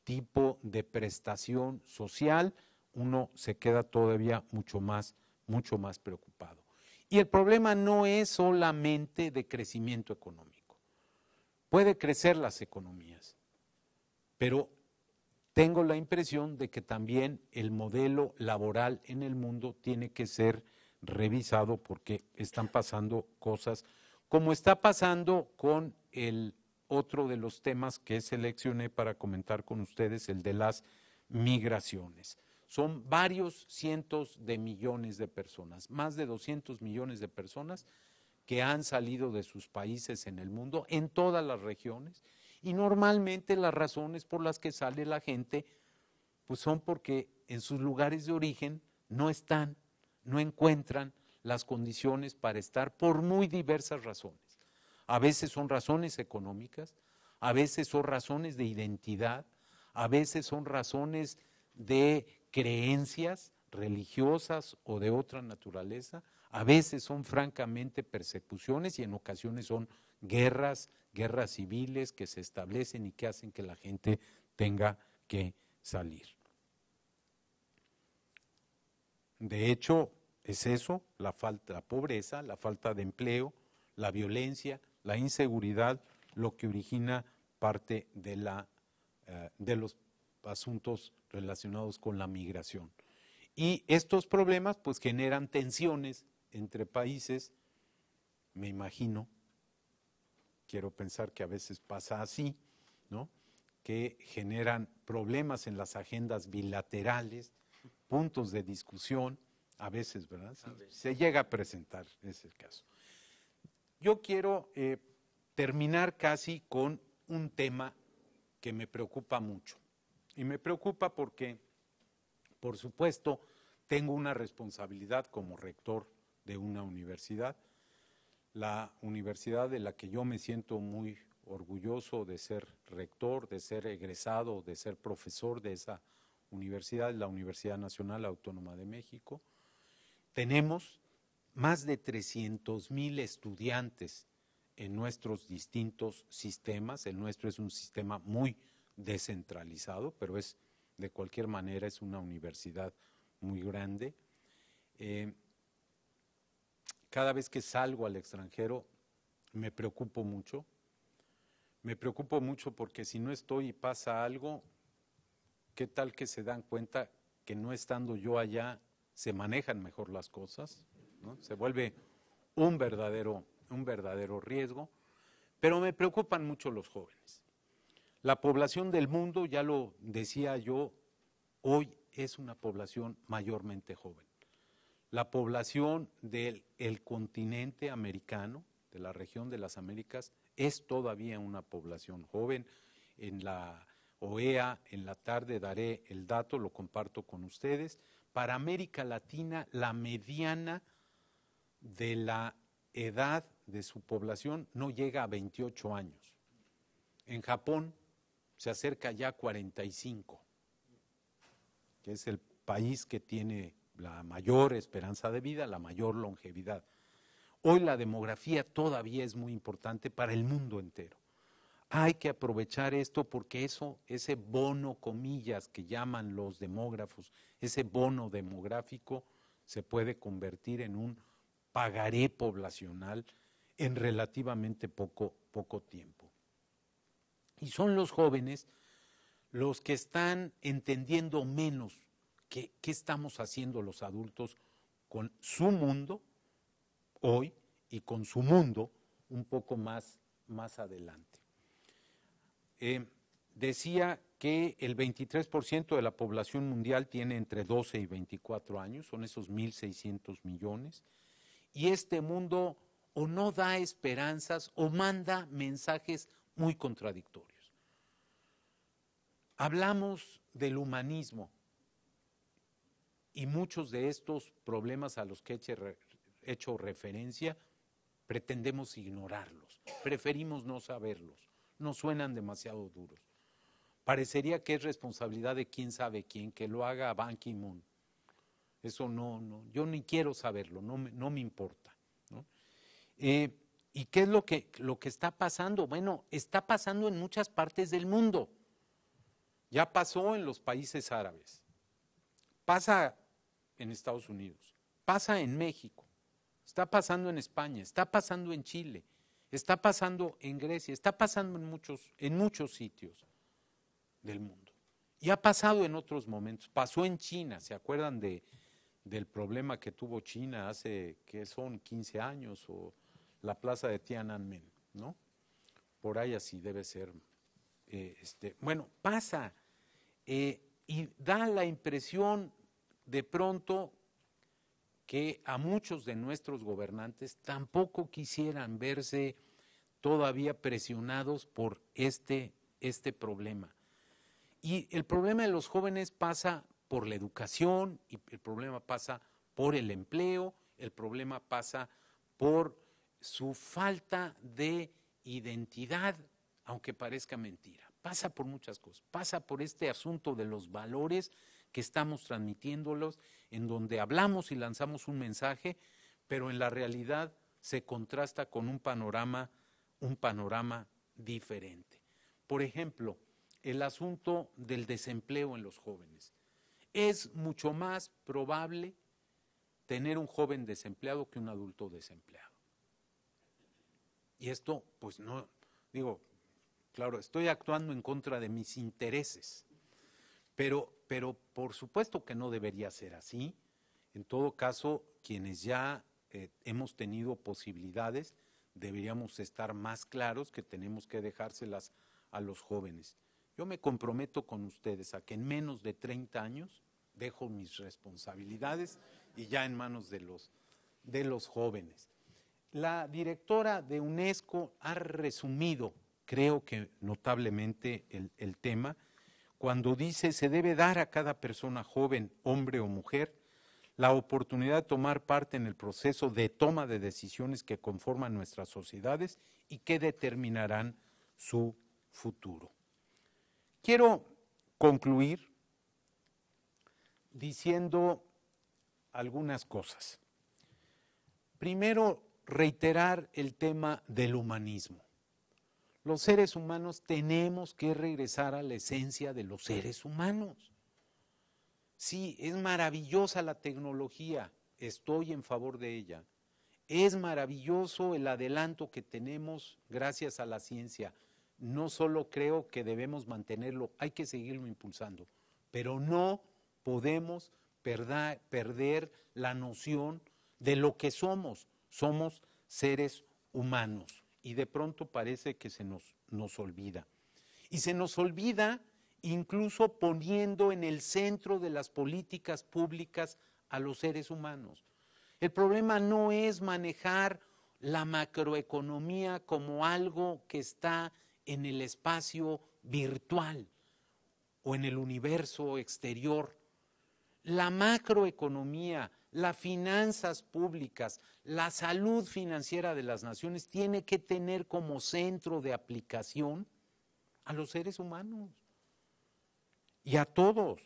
tipo de prestación social, uno se queda todavía mucho más mucho más preocupado. Y el problema no es solamente de crecimiento económico. Puede crecer las economías, pero tengo la impresión de que también el modelo laboral en el mundo tiene que ser revisado porque están pasando cosas como está pasando con el otro de los temas que seleccioné para comentar con ustedes, el de las migraciones. Son varios cientos de millones de personas, más de 200 millones de personas que han salido de sus países en el mundo, en todas las regiones, y normalmente las razones por las que sale la gente pues son porque en sus lugares de origen no están, no encuentran las condiciones para estar por muy diversas razones. A veces son razones económicas, a veces son razones de identidad, a veces son razones de creencias religiosas o de otra naturaleza, a veces son francamente persecuciones y en ocasiones son guerras, guerras civiles que se establecen y que hacen que la gente tenga que salir. De hecho, es eso, la falta, la pobreza, la falta de empleo, la violencia, la inseguridad, lo que origina parte de, la, eh, de los asuntos relacionados con la migración. Y estos problemas pues generan tensiones entre países, me imagino, quiero pensar que a veces pasa así, ¿no? que generan problemas en las agendas bilaterales, puntos de discusión, a veces, ¿verdad? Se llega a presentar, ese caso. Yo quiero eh, terminar casi con un tema que me preocupa mucho. Y me preocupa porque, por supuesto, tengo una responsabilidad como rector de una universidad, la universidad de la que yo me siento muy orgulloso de ser rector, de ser egresado, de ser profesor de esa universidad, la Universidad Nacional Autónoma de México. Tenemos más de 300 mil estudiantes en nuestros distintos sistemas. El nuestro es un sistema muy descentralizado, pero es de cualquier manera es una universidad muy grande. Eh, cada vez que salgo al extranjero me preocupo mucho. Me preocupo mucho porque si no estoy y pasa algo, ¿qué tal que se dan cuenta que no estando yo allá se manejan mejor las cosas? Se vuelve un verdadero, un verdadero riesgo. Pero me preocupan mucho los jóvenes. La población del mundo, ya lo decía yo, hoy es una población mayormente joven. La población del continente americano, de la región de las Américas, es todavía una población joven. En la OEA, en la tarde daré el dato, lo comparto con ustedes. Para América Latina, la mediana de la edad de su población no llega a 28 años. En Japón, se acerca ya a 45, que es el país que tiene la mayor esperanza de vida, la mayor longevidad. Hoy la demografía todavía es muy importante para el mundo entero. Hay que aprovechar esto porque eso, ese bono comillas que llaman los demógrafos, ese bono demográfico se puede convertir en un pagaré poblacional en relativamente poco, poco tiempo. Y son los jóvenes los que están entendiendo menos qué estamos haciendo los adultos con su mundo hoy y con su mundo un poco más, más adelante. Eh, decía que el 23% de la población mundial tiene entre 12 y 24 años, son esos 1.600 millones, y este mundo o no da esperanzas o manda mensajes muy contradictorios. Hablamos del humanismo y muchos de estos problemas a los que he hecho referencia pretendemos ignorarlos, preferimos no saberlos, no suenan demasiado duros. Parecería que es responsabilidad de quién sabe quién, que lo haga Ban Ki-moon. Eso no, no, yo ni quiero saberlo, no me, importa. Eh, ¿Y qué es lo que, lo que está pasando? Bueno, está pasando en muchas partes del mundo. Ya pasó en los países árabes, pasa en Estados Unidos, pasa en México, está pasando en España, está pasando en Chile, está pasando en Grecia, está pasando en muchos, en muchos sitios del mundo. Y ha pasado en otros momentos, pasó en China, ¿se acuerdan de, del problema que tuvo China hace, que son 15 años o la plaza de Tiananmen, ¿no? Por ahí así debe ser. Eh, este, bueno, pasa eh, y da la impresión de pronto que a muchos de nuestros gobernantes tampoco quisieran verse todavía presionados por este, este problema. Y el problema de los jóvenes pasa por la educación, y el problema pasa por el empleo, el problema pasa por su falta de identidad, aunque parezca mentira. Pasa por muchas cosas, pasa por este asunto de los valores que estamos transmitiéndolos, en donde hablamos y lanzamos un mensaje, pero en la realidad se contrasta con un panorama, un panorama diferente. Por ejemplo, el asunto del desempleo en los jóvenes. Es mucho más probable tener un joven desempleado que un adulto desempleado. Y esto, pues no, digo, claro, estoy actuando en contra de mis intereses, pero, pero por supuesto que no debería ser así. En todo caso, quienes ya eh, hemos tenido posibilidades, deberíamos estar más claros que tenemos que dejárselas a los jóvenes. Yo me comprometo con ustedes a que en menos de 30 años dejo mis responsabilidades y ya en manos de los, de los jóvenes. La directora de UNESCO ha resumido, creo que notablemente, el, tema cuando dice se debe dar a cada persona joven, hombre o mujer, la oportunidad de tomar parte en el proceso de toma de decisiones que conforman nuestras sociedades y que determinarán su futuro. Quiero concluir diciendo algunas cosas. Primero, reiterar el tema del humanismo. Los seres humanos tenemos que regresar a la esencia de los seres humanos. Sí, es maravillosa la tecnología, estoy en favor de ella. Es maravilloso el adelanto que tenemos gracias a la ciencia. No solo creo que debemos mantenerlo, hay que seguirlo impulsando, pero no podemos perder, la noción de lo que somos, somos seres humanos y de pronto parece que se nos, nos olvida. Y se nos olvida incluso poniendo en el centro de las políticas públicas a los seres humanos. El problema no es manejar la macroeconomía como algo que está en el espacio virtual o en el universo exterior la macroeconomía, las finanzas públicas, la salud financiera de las naciones tiene que tener como centro de aplicación a los seres humanos y a todos.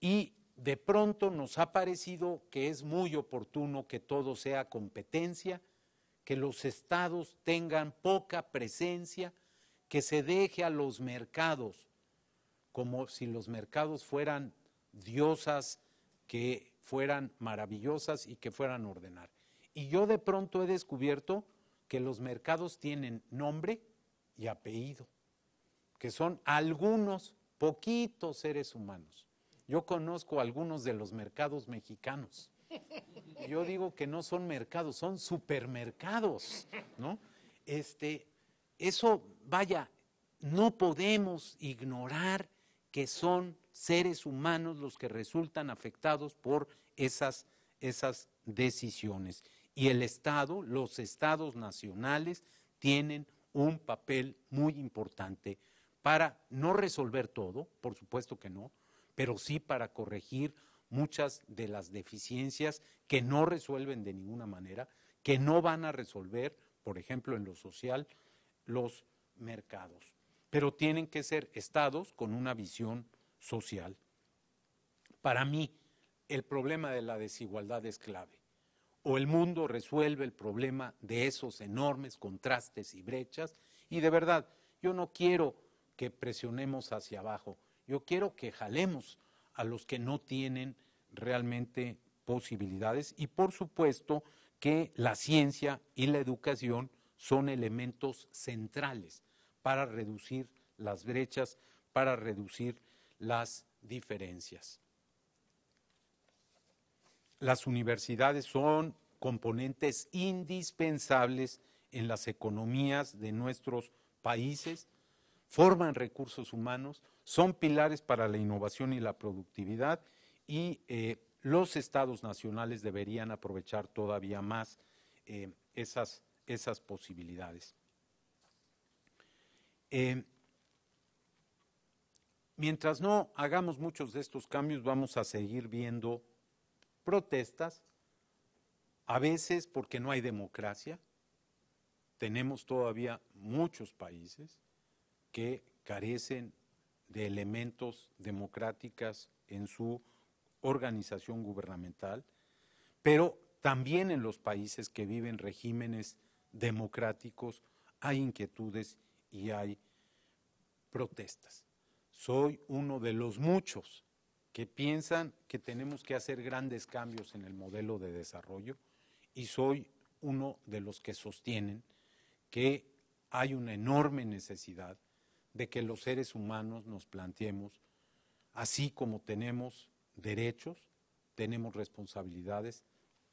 Y de pronto nos ha parecido que es muy oportuno que todo sea competencia, que los estados tengan poca presencia, que se deje a los mercados, como si los mercados fueran diosas que fueran maravillosas y que fueran ordenar. Y yo de pronto he descubierto que los mercados tienen nombre y apellido, que son algunos, poquitos seres humanos. Yo conozco algunos de los mercados mexicanos. Yo digo que no son mercados, son supermercados, ¿no? Este, eso, vaya, no podemos ignorar que son seres humanos los que resultan afectados por esas, esas decisiones. Y el Estado, los estados nacionales, tienen un papel muy importante para no resolver todo, por supuesto que no, pero sí para corregir muchas de las deficiencias que no resuelven de ninguna manera, que no van a resolver, por ejemplo, en lo social, los mercados. Pero tienen que ser estados con una visión social. Para mí, el problema de la desigualdad es clave. O el mundo resuelve el problema de esos enormes contrastes y brechas. Y de verdad, yo no quiero que presionemos hacia abajo. Yo quiero que jalemos a los que no tienen realmente posibilidades. Y por supuesto que la ciencia y la educación son elementos centrales para reducir las brechas, para reducir las diferencias. Las universidades son componentes indispensables en las economías de nuestros países, forman recursos humanos, son pilares para la innovación y la productividad y eh, los estados nacionales deberían aprovechar todavía más eh, esas, posibilidades. Eh, mientras no hagamos muchos de estos cambios, vamos a seguir viendo protestas, a veces porque no hay democracia. Tenemos todavía muchos países que carecen de elementos democráticos en su organización gubernamental, pero también en los países que viven regímenes democráticos hay inquietudes y hay protestas soy uno de los muchos que piensan que tenemos que hacer grandes cambios en el modelo de desarrollo y soy uno de los que sostienen que hay una enorme necesidad de que los seres humanos nos planteemos, así como tenemos derechos, tenemos responsabilidades,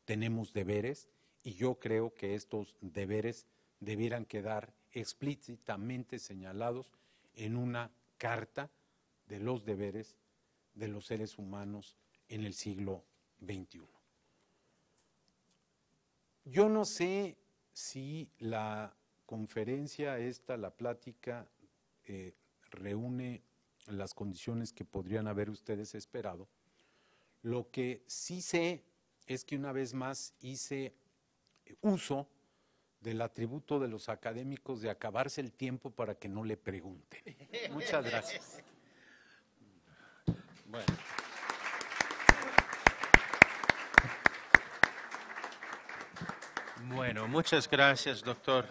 tenemos deberes, y yo creo que estos deberes debieran quedar explícitamente señalados en una carta de los deberes de los seres humanos en el siglo XXI. Yo no sé si la conferencia esta, la plática, eh, reúne las condiciones que podrían haber ustedes esperado. Lo que sí sé es que una vez más hice uso del atributo de los académicos de acabarse el tiempo para que no le pregunten. Muchas gracias. Bueno. muchas gracias, doctor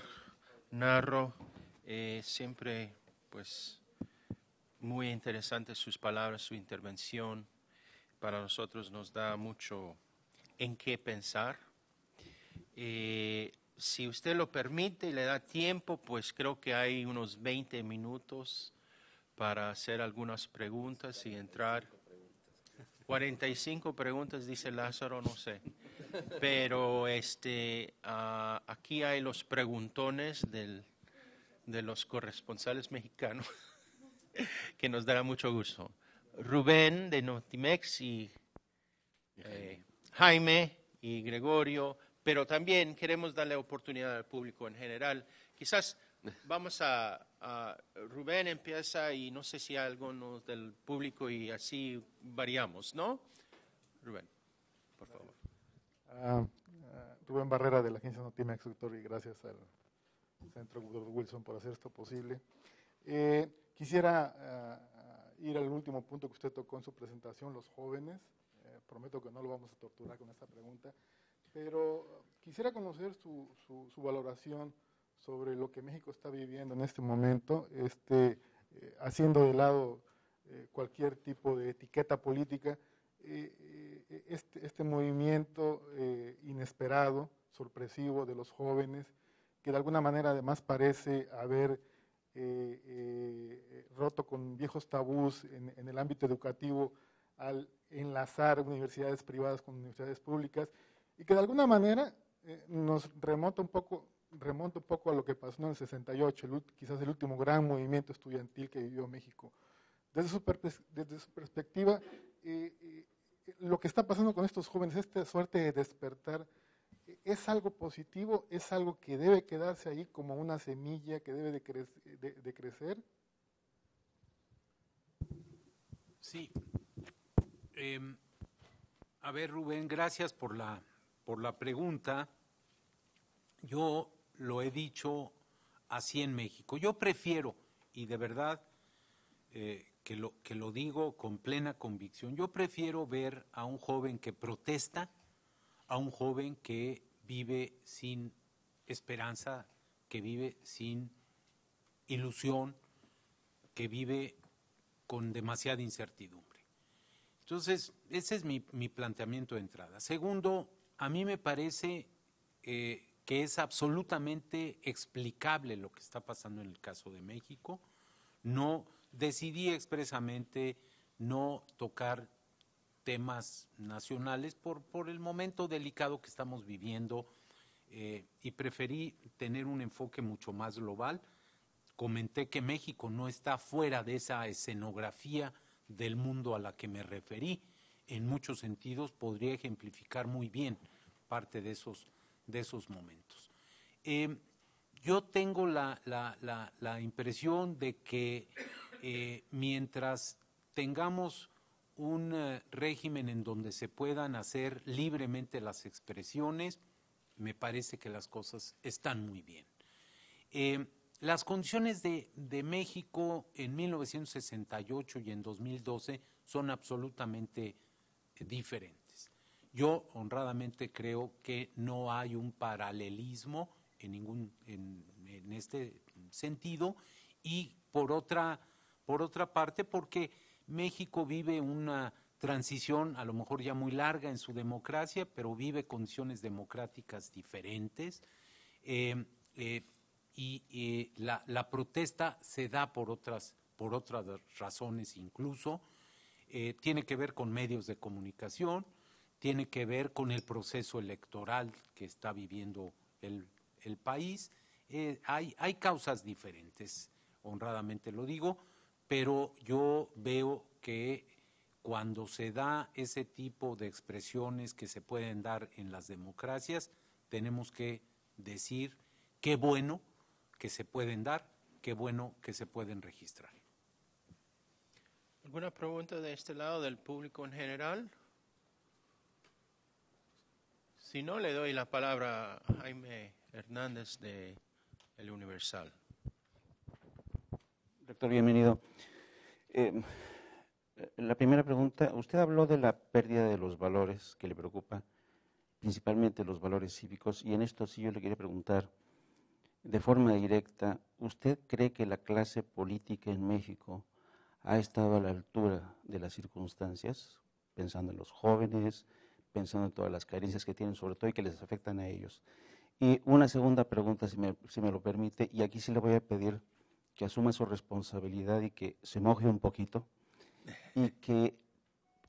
Narro. Eh, siempre, pues, muy interesantes sus palabras, su intervención. Para nosotros nos da mucho en qué pensar. Eh, si usted lo permite y le da tiempo, pues creo que hay unos 20 minutos para hacer algunas preguntas y entrar. 45 preguntas, dice Lázaro, no sé. Pero este, ah, aquí hay los preguntones del, de los corresponsales mexicanos, [LAUGHS] que nos dará mucho gusto. Rubén de Notimex y eh, Jaime y Gregorio pero también queremos darle oportunidad al público en general. Quizás [LAUGHS] vamos a, Rubén empieza y no sé si algo nos del público y así variamos, ¿no? Rubén, por favor. Ah, ah, Rubén Barrera de la agencia Notimex, sector y gracias al Centro Wilson por hacer esto posible. Eh, quisiera ah, ir al último punto que usted tocó en su presentación, los jóvenes. Eh, prometo que no lo vamos a torturar con esta pregunta. Pero quisiera conocer su, valoración sobre lo que México está viviendo en este momento, este, eh, haciendo de lado eh, cualquier tipo de etiqueta política, eh, este, este, movimiento inesperado, sorpresivo de los jóvenes, que de alguna manera además parece haber roto con viejos tabús en el ámbito educativo al enlazar universidades privadas con universidades públicas y que de alguna manera eh, nos remonta un poco remonta un poco a lo que pasó en el 68, quizás el último gran movimiento estudiantil que vivió México. Desde su, perspectiva, eh, eh, lo que está pasando con estos jóvenes, esta suerte de despertar, es algo positivo, es algo que debe quedarse ahí como una semilla que debe de crecer. Sí. Em, a ver, Rubén, gracias por la por la pregunta. Yo lo he dicho así en México. Yo prefiero, y de verdad eh, que, lo, que lo digo con plena convicción, yo prefiero ver a un joven que protesta, a un joven que vive sin esperanza, que vive sin ilusión, que vive con demasiada incertidumbre. Entonces, ese es mi, mi planteamiento de entrada. Segundo, a mí me parece eh, que es absolutamente explicable lo que está pasando en el caso de México. No decidí expresamente no tocar temas nacionales por, el momento delicado que estamos viviendo eh, y preferí tener un enfoque mucho más global. Comenté que México no está fuera de esa escenografía del mundo a la que me referí en muchos sentidos podría ejemplificar muy bien parte de esos, de esos momentos. Em, yo tengo la, impresión de que eh, mientras tengamos un eh, régimen en donde se puedan hacer libremente las expresiones, me parece que las cosas están muy bien. Em, las condiciones de, de, México en 1968 y en 2012 son absolutamente diferentes. Yo honradamente creo que no hay un paralelismo en ningún en, este sentido y por otra por otra parte porque México vive una transición a lo mejor ya muy larga en su democracia, pero vive condiciones democráticas diferentes. Em, eh, y eh, la, protesta se da por otras, por otras razones incluso. Eh, tiene que ver con medios de comunicación, tiene que ver con el proceso electoral que está viviendo el, país. Eh, hay causas diferentes, honradamente lo digo, pero yo veo que cuando se da ese tipo de expresiones que se pueden dar en las democracias, tenemos que decir qué bueno que se pueden dar, qué bueno que se pueden registrar. ¿Alguna pregunta de este lado del público en general? Si no, le doy la palabra a Jaime Hernández de El Universal. Doctor, bienvenido. Eh, la primera pregunta, usted habló de la pérdida de los valores que le preocupa, principalmente los valores cívicos, y en esto sí yo le quería preguntar de forma directa, ¿usted cree que la clase política en México ha estado a la altura de las circunstancias, pensando en los jóvenes, pensando en todas las carencias que tienen, sobre todo y que les afectan a ellos. Y una segunda pregunta, si me, lo permite, y aquí sí le voy a pedir que asuma su responsabilidad y que se moje un poquito y [LAUGHS] que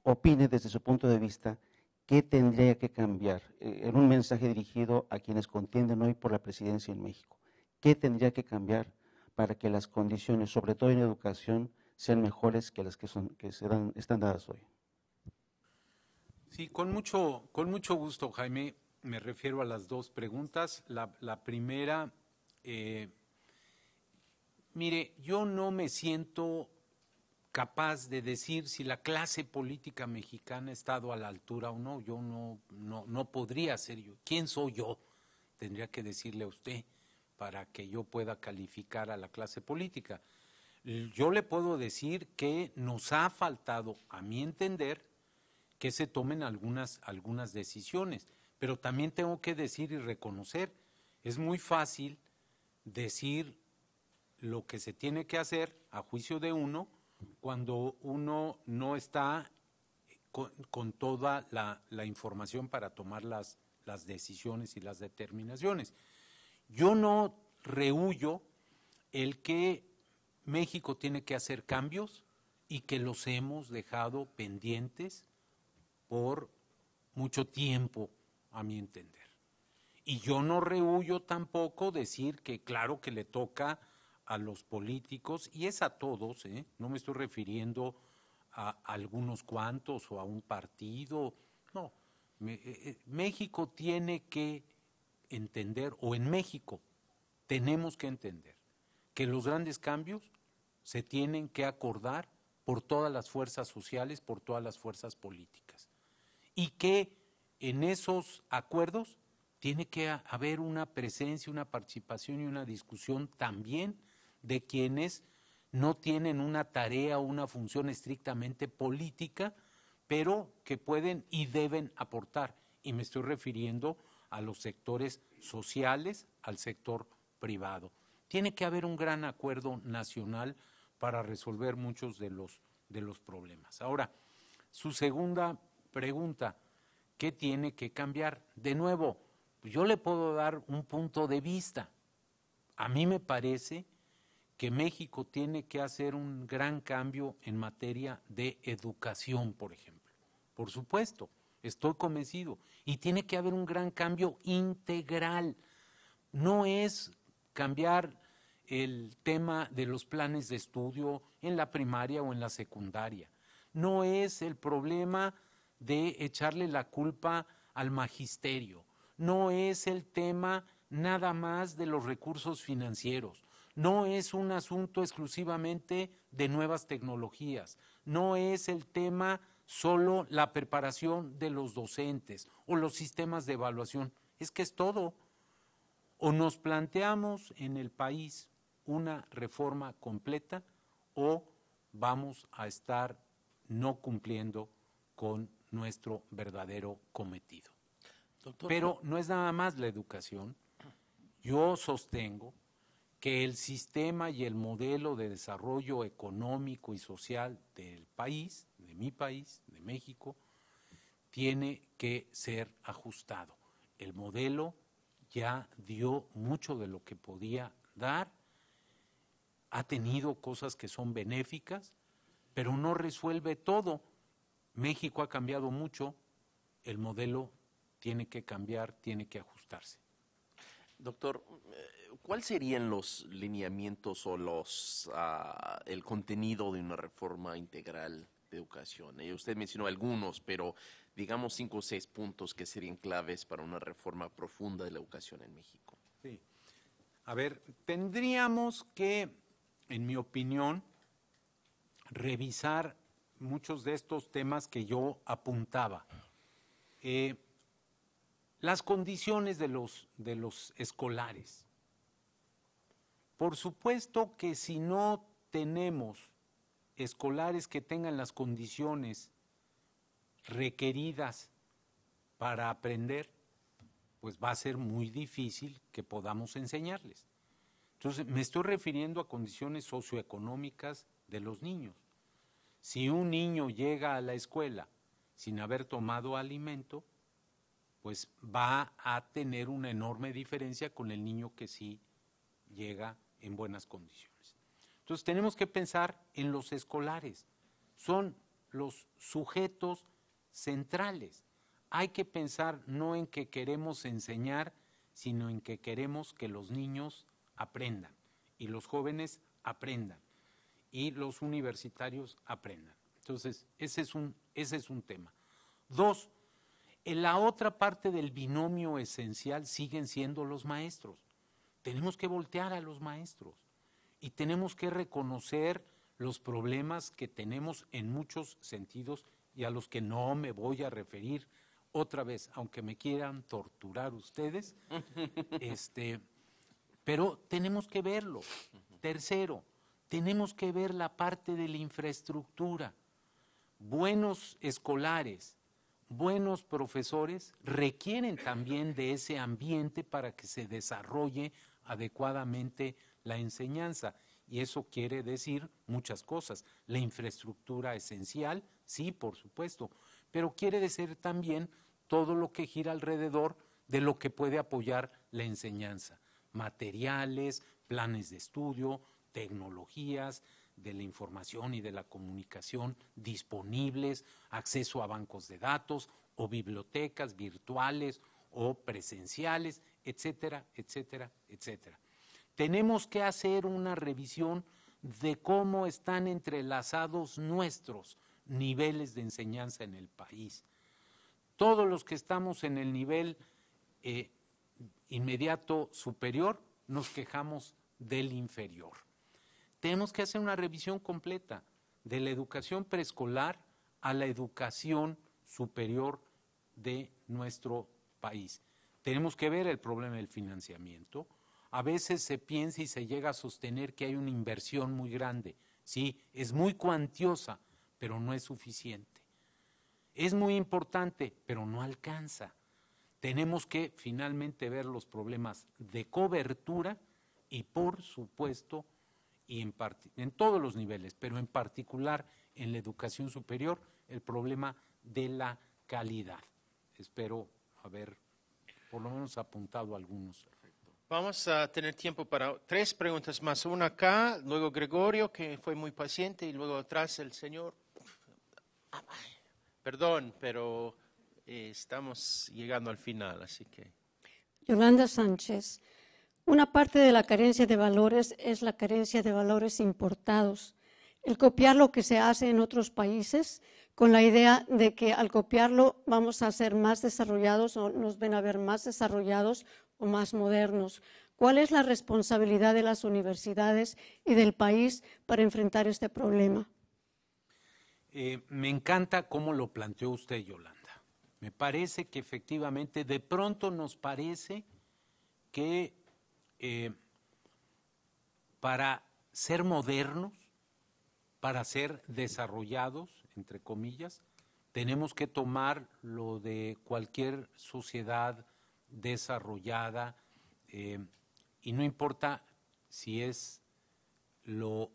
opine desde su punto de vista qué tendría que cambiar. Eh, en un mensaje dirigido a quienes contienden hoy por la presidencia en México. ¿Qué tendría que cambiar para que las condiciones, sobre todo en educación, sean mejores que las que, son, que están dadas hoy. Sí, con mucho, con mucho gusto, Jaime. Me refiero a las dos preguntas. La, primera, eh, mire, yo no me siento capaz de decir si la clase política mexicana ha estado a la altura o no. Yo no, no, no podría ser yo. ¿Quién soy yo? Tendría que decirle a usted para que yo pueda calificar a la clase política yo le puedo decir que nos ha faltado, a mi entender, que se tomen algunas, algunas decisiones. Pero también tengo que decir y reconocer, es muy fácil decir lo que se tiene que hacer a juicio de uno cuando uno no está con, toda la, información para tomar las, las decisiones y las determinaciones. Yo no rehuyo el que México tiene que hacer cambios y que los hemos dejado pendientes por mucho tiempo, a mi entender. Y yo no rehuyo tampoco decir que claro que le toca a los políticos, y es a todos, ¿eh? no me estoy refiriendo a algunos cuantos o a un partido, no. Eh, eh, México tiene que entender, o en México tenemos que entender, que los grandes cambios se tienen que acordar por todas las fuerzas sociales, por todas las fuerzas políticas. Y que en esos acuerdos tiene que haber una presencia, una participación y una discusión también de quienes no tienen una tarea o una función estrictamente política, pero que pueden y deben aportar. Y me estoy refiriendo a los sectores sociales, al sector privado. Tiene que haber un gran acuerdo nacional para resolver muchos de los, de los problemas. Ahora, su segunda pregunta, ¿qué tiene que cambiar? De nuevo, yo le puedo dar un punto de vista. A mí me parece que México tiene que hacer un gran cambio en materia de educación, por ejemplo. Por supuesto, estoy convencido. Y tiene que haber un gran cambio integral. No es cambiar el tema de los planes de estudio en la primaria o en la secundaria. No es el problema de echarle la culpa al magisterio. No es el tema nada más de los recursos financieros. No es un asunto exclusivamente de nuevas tecnologías. No es el tema solo la preparación de los docentes o los sistemas de evaluación. Es que es todo. O nos planteamos en el país una reforma completa o vamos a estar no cumpliendo con nuestro verdadero cometido. Pero no es nada más la educación. Yo sostengo que el sistema y el modelo de desarrollo económico y social del país, de mi país, de México, tiene que ser ajustado. El modelo ya dio mucho de lo que podía dar ha tenido cosas que son benéficas, pero no resuelve todo. México ha cambiado mucho, el modelo tiene que cambiar, tiene que ajustarse. Doctor, eh, ¿cuáles serían los lineamientos o los ah, el contenido de una reforma integral de educación? Eh, usted mencionó algunos, pero digamos cinco o seis puntos que serían claves para una reforma profunda de la educación en México. Sí. A ver, tendríamos que en mi opinión, revisar muchos de estos temas que yo apuntaba. Eh, las condiciones de los, de los escolares. Por supuesto que si no tenemos escolares que tengan las condiciones requeridas para aprender, pues va a ser muy difícil que podamos enseñarles. Entonces, me estoy refiriendo a condiciones socioeconómicas de los niños. Si un niño llega a la escuela sin haber tomado alimento, pues va a tener una enorme diferencia con el niño que sí llega en buenas condiciones. Entonces tenemos que pensar en los escolares. Son los sujetos centrales. Hay que pensar no en que queremos enseñar, sino en que queremos que los niños aprendan y los jóvenes aprendan y los universitarios aprendan. Entonces, ese es un, ese es un tema. Dos, en la otra parte del binomio esencial siguen siendo los maestros. Tenemos que voltear a los maestros y tenemos que reconocer los problemas que tenemos en muchos sentidos y a los que no me voy a referir otra vez, aunque me quieran torturar ustedes. [LAUGHS] este, pero tenemos que verlo. Tercero, tenemos que ver la parte de la infraestructura. Buenos escolares, buenos profesores requieren también de ese ambiente para que se desarrolle adecuadamente la enseñanza. Y eso quiere decir muchas cosas. La infraestructura esencial, sí, por supuesto, pero quiere decir también todo lo que gira alrededor de lo que puede apoyar la enseñanza materiales, planes de estudio, tecnologías de la información y de la comunicación disponibles, acceso a bancos de datos o bibliotecas virtuales o presenciales, etcétera, etcétera, etcétera. Tenemos que hacer una revisión de cómo están entrelazados nuestros niveles de enseñanza en el país. Todos los que estamos en el nivel eh, inmediato superior, nos quejamos del inferior. Tenemos que hacer una revisión completa de la educación preescolar a la educación superior de nuestro país. Tenemos que ver el problema del financiamiento. A veces se piensa y se llega a sostener que hay una inversión muy grande. Sí, es muy cuantiosa, pero no es suficiente. Es muy importante, pero no alcanza. Tenemos que finalmente ver los problemas de cobertura y, por supuesto, y en, todos los niveles, pero en particular en la educación superior, el problema de la calidad. Espero haber por lo menos apuntado algunos. Vamos a tener tiempo para tres preguntas más. Una acá, luego Gregorio, que fue muy paciente, y luego atrás el señor. Ah, Perdón, pero estamos llegando al final, así que. Yolanda Sánchez, una parte de la carencia de valores es la carencia de valores importados. El copiar lo que se hace en otros países con la idea de que al copiarlo vamos a ser más desarrollados o nos ven a ver más desarrollados o más modernos. ¿Cuál es la responsabilidad de las universidades y del país para enfrentar este problema? Eh, me encanta cómo lo planteó usted, Yolanda. Me parece que efectivamente, de pronto nos parece que eh, para ser modernos, para ser desarrollados, entre comillas, tenemos que tomar lo de cualquier sociedad desarrollada eh, y no importa si es lo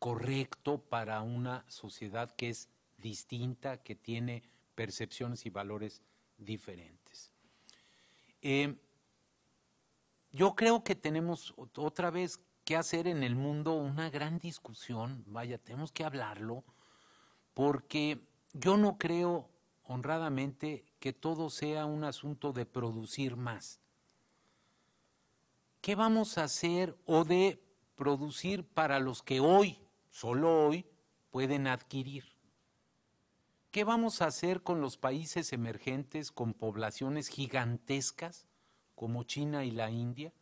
correcto para una sociedad que es distinta, que tiene percepciones y valores diferentes. Eh, yo creo que tenemos otra vez que hacer en el mundo una gran discusión, vaya, tenemos que hablarlo, porque yo no creo honradamente que todo sea un asunto de producir más. ¿Qué vamos a hacer o de producir para los que hoy, solo hoy, pueden adquirir? ¿Qué vamos a hacer con los países emergentes con poblaciones gigantescas como China y la India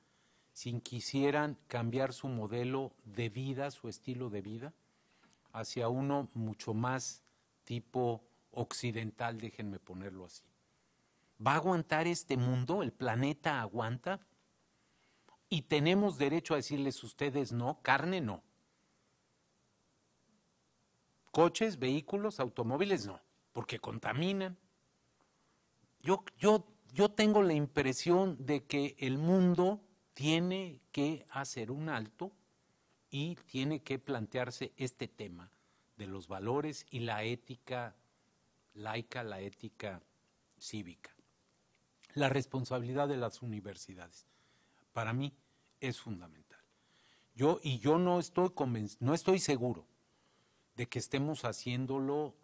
sin quisieran cambiar su modelo de vida, su estilo de vida, hacia uno mucho más tipo occidental, déjenme ponerlo así? ¿Va a aguantar este mundo? ¿El planeta aguanta? Y tenemos derecho a decirles ustedes no, carne no coches, vehículos, automóviles, no, porque contaminan. Yo, yo, yo tengo la impresión de que el mundo tiene que hacer un alto y tiene que plantearse este tema de los valores y la ética laica, la ética cívica. La responsabilidad de las universidades, para mí, es fundamental. Yo, y yo no estoy, no estoy seguro de que estemos haciéndolo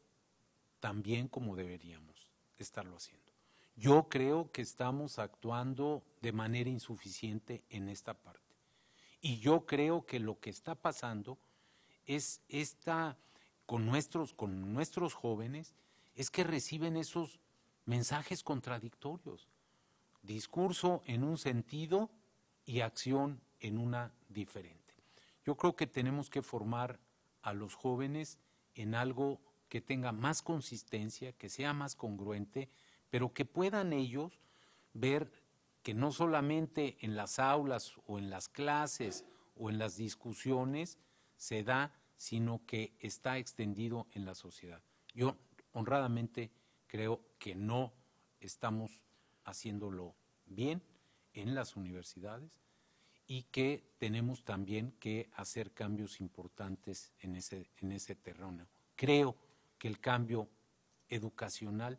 tan bien como deberíamos estarlo haciendo. Yo creo que estamos actuando de manera insuficiente en esta parte. Y yo creo que lo que está pasando es esta con nuestros con nuestros jóvenes es que reciben esos mensajes contradictorios. Discurso en un sentido y acción en una diferente. Yo creo que tenemos que formar a los jóvenes en algo que tenga más consistencia, que sea más congruente, pero que puedan ellos ver que no solamente en las aulas o en las clases o en las discusiones se da, sino que está extendido en la sociedad. Yo honradamente creo que no estamos haciéndolo bien en las universidades y que tenemos también que hacer cambios importantes en ese, en terreno. Creo que el cambio educacional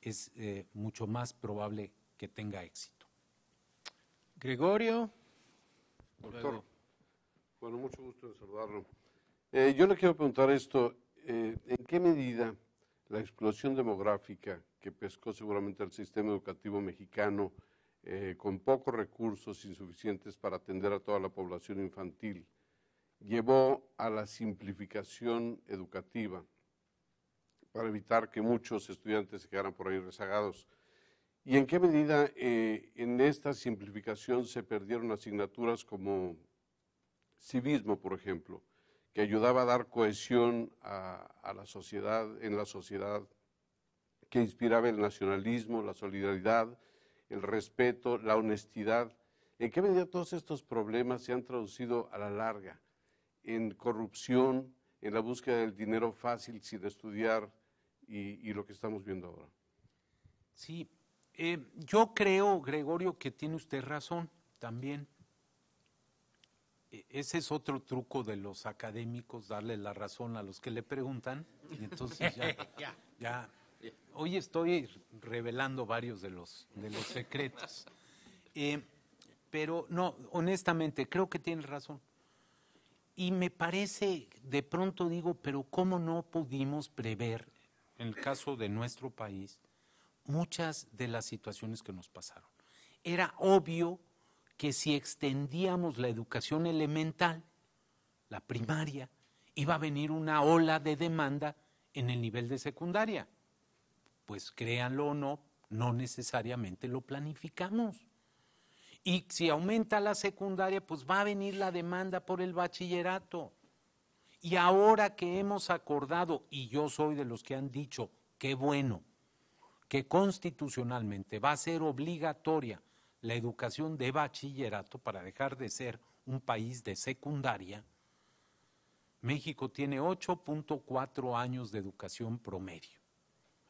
es eh, mucho más probable que tenga éxito. Gregorio. Doctor, bueno, mucho gusto en saludarlo. Eh, yo le quiero preguntar esto, eh, ¿en qué medida la explosión demográfica que pescó seguramente el sistema educativo mexicano eh, con pocos recursos insuficientes para atender a toda la población infantil, llevó a la simplificación educativa para evitar que muchos estudiantes se quedaran por ahí rezagados. ¿Y en qué medida eh, en esta simplificación se perdieron asignaturas como civismo, por ejemplo, que ayudaba a dar cohesión a la sociedad, en la sociedad, que inspiraba el nacionalismo, la solidaridad, el respeto, la honestidad. ¿En qué medida todos estos problemas se han traducido a la larga en corrupción, en la búsqueda del dinero fácil sin estudiar y, lo que estamos viendo ahora? Sí, eh, yo creo, Gregorio, que tiene usted razón también. E, ese es otro truco de los académicos, darle la razón a los que le preguntan. Y entonces ya [LAUGHS] Hoy estoy revelando varios de los, secretos. Eh, pero no, honestamente, creo que tienes razón. Y me parece, de pronto digo, pero ¿cómo no pudimos prever, en el caso de nuestro país, muchas de las situaciones que nos pasaron? Era obvio que si extendíamos la educación elemental, la primaria, iba a venir una ola de demanda en el nivel de secundaria pues créanlo o no, no necesariamente lo planificamos. Y si aumenta la secundaria, pues va a venir la demanda por el bachillerato. Y ahora que hemos acordado, y yo soy de los que han dicho, qué bueno, que constitucionalmente va a ser obligatoria la educación de bachillerato para dejar de ser un país de secundaria, México tiene 8.4 años de educación promedio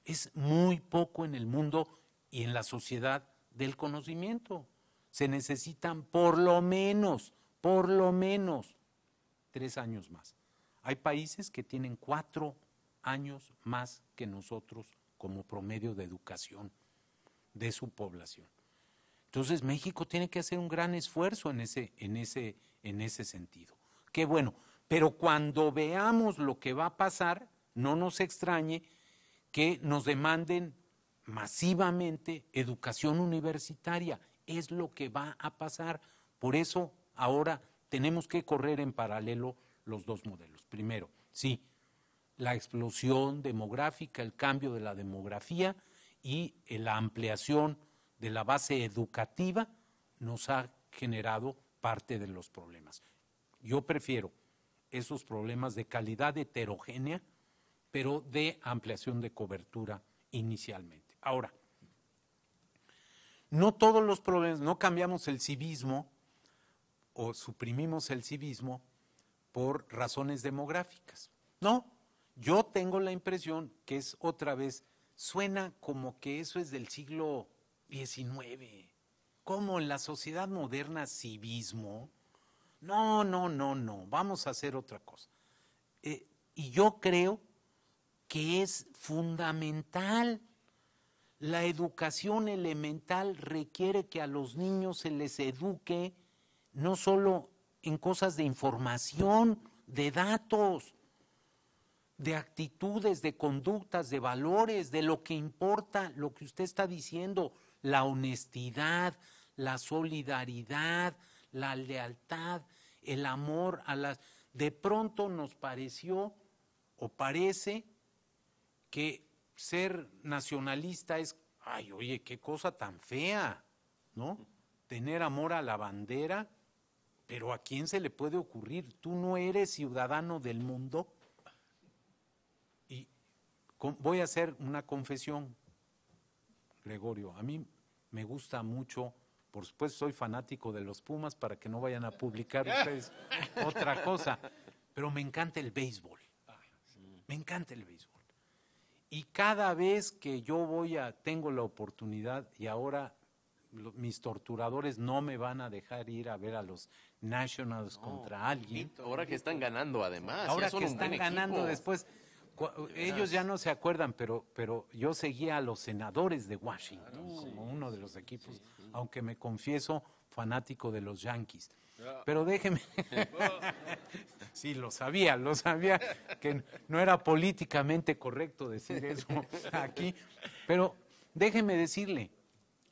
es muy poco en el mundo y en la sociedad del conocimiento. Se necesitan por lo menos, por lo menos, tres años más. Hay países que tienen cuatro años más que nosotros como promedio de educación de su población. Entonces México tiene que hacer un gran esfuerzo en ese, en ese sentido. Qué bueno. Pero cuando veamos lo que va a pasar, no nos extrañe que nos demanden masivamente educación universitaria. Es lo que va a pasar. Por eso ahora tenemos que correr en paralelo los dos modelos. Primero, sí, la explosión demográfica, el cambio de la demografía y eh, la ampliación de la base educativa nos ha generado parte de los problemas. Yo prefiero esos problemas de calidad heterogénea pero de ampliación de cobertura inicialmente. Ahora, no todos los problemas, no cambiamos el civismo o suprimimos el civismo por razones demográficas. No, yo tengo la impresión que es otra vez, suena como que eso es del siglo XIX. como en la sociedad moderna civismo? No, no, no, no, vamos a hacer otra cosa. Eh, y yo creo que es fundamental. La educación elemental requiere que a los niños se les eduque no solo en cosas de información, de datos, de actitudes, de conductas, de valores, de lo que importa, lo que usted está diciendo, la honestidad, la solidaridad, la lealtad, el amor a las... De pronto nos pareció o parece que ser nacionalista es, ay, oye, qué cosa tan fea, ¿no? Tener amor a la bandera, pero ¿a quién se le puede ocurrir? Tú no eres ciudadano del mundo. Y voy a hacer una confesión, Gregorio. A mí me gusta mucho, por supuesto soy fanático de los Pumas, para que no vayan a publicar ustedes [LAUGHS] otra cosa, pero me encanta el béisbol. Me encanta el béisbol. Y cada vez que yo voy a, tengo la oportunidad y ahora mis torturadores no me van a dejar ir a ver a los Nationals contra alguien. ahora que están ganando además. Ahora que están ganando después. Ellos ya no se acuerdan, pero, pero yo seguía a los senadores de Washington como uno de los equipos, aunque me confieso fanático de los Yankees. Pero déjeme. [LAUGHS] Sí, lo sabía, lo sabía que no era políticamente correcto decir eso aquí. Pero déjeme decirle,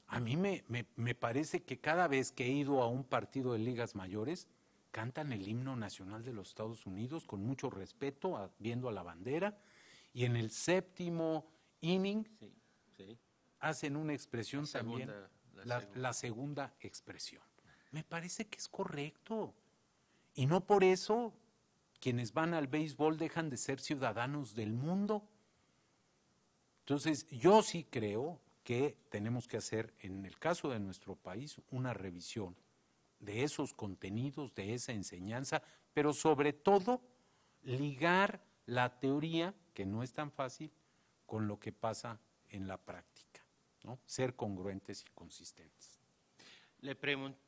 a mí me, me, parece que cada vez que he ido a un partido de ligas mayores, cantan el himno nacional de los Estados Unidos con mucho respeto, viendo a la bandera, y en el séptimo inning hacen una expresión también, la segunda expresión. Me parece que es correcto. Y no por eso quienes van al béisbol dejan de ser ciudadanos del mundo. Entonces, yo sí creo que tenemos que hacer, en el caso de nuestro país, una revisión de esos contenidos, de esa enseñanza, pero sobre todo ligar la teoría, que no es tan fácil, con lo que pasa en la práctica, ¿no? ser congruentes y consistentes. Le pregunto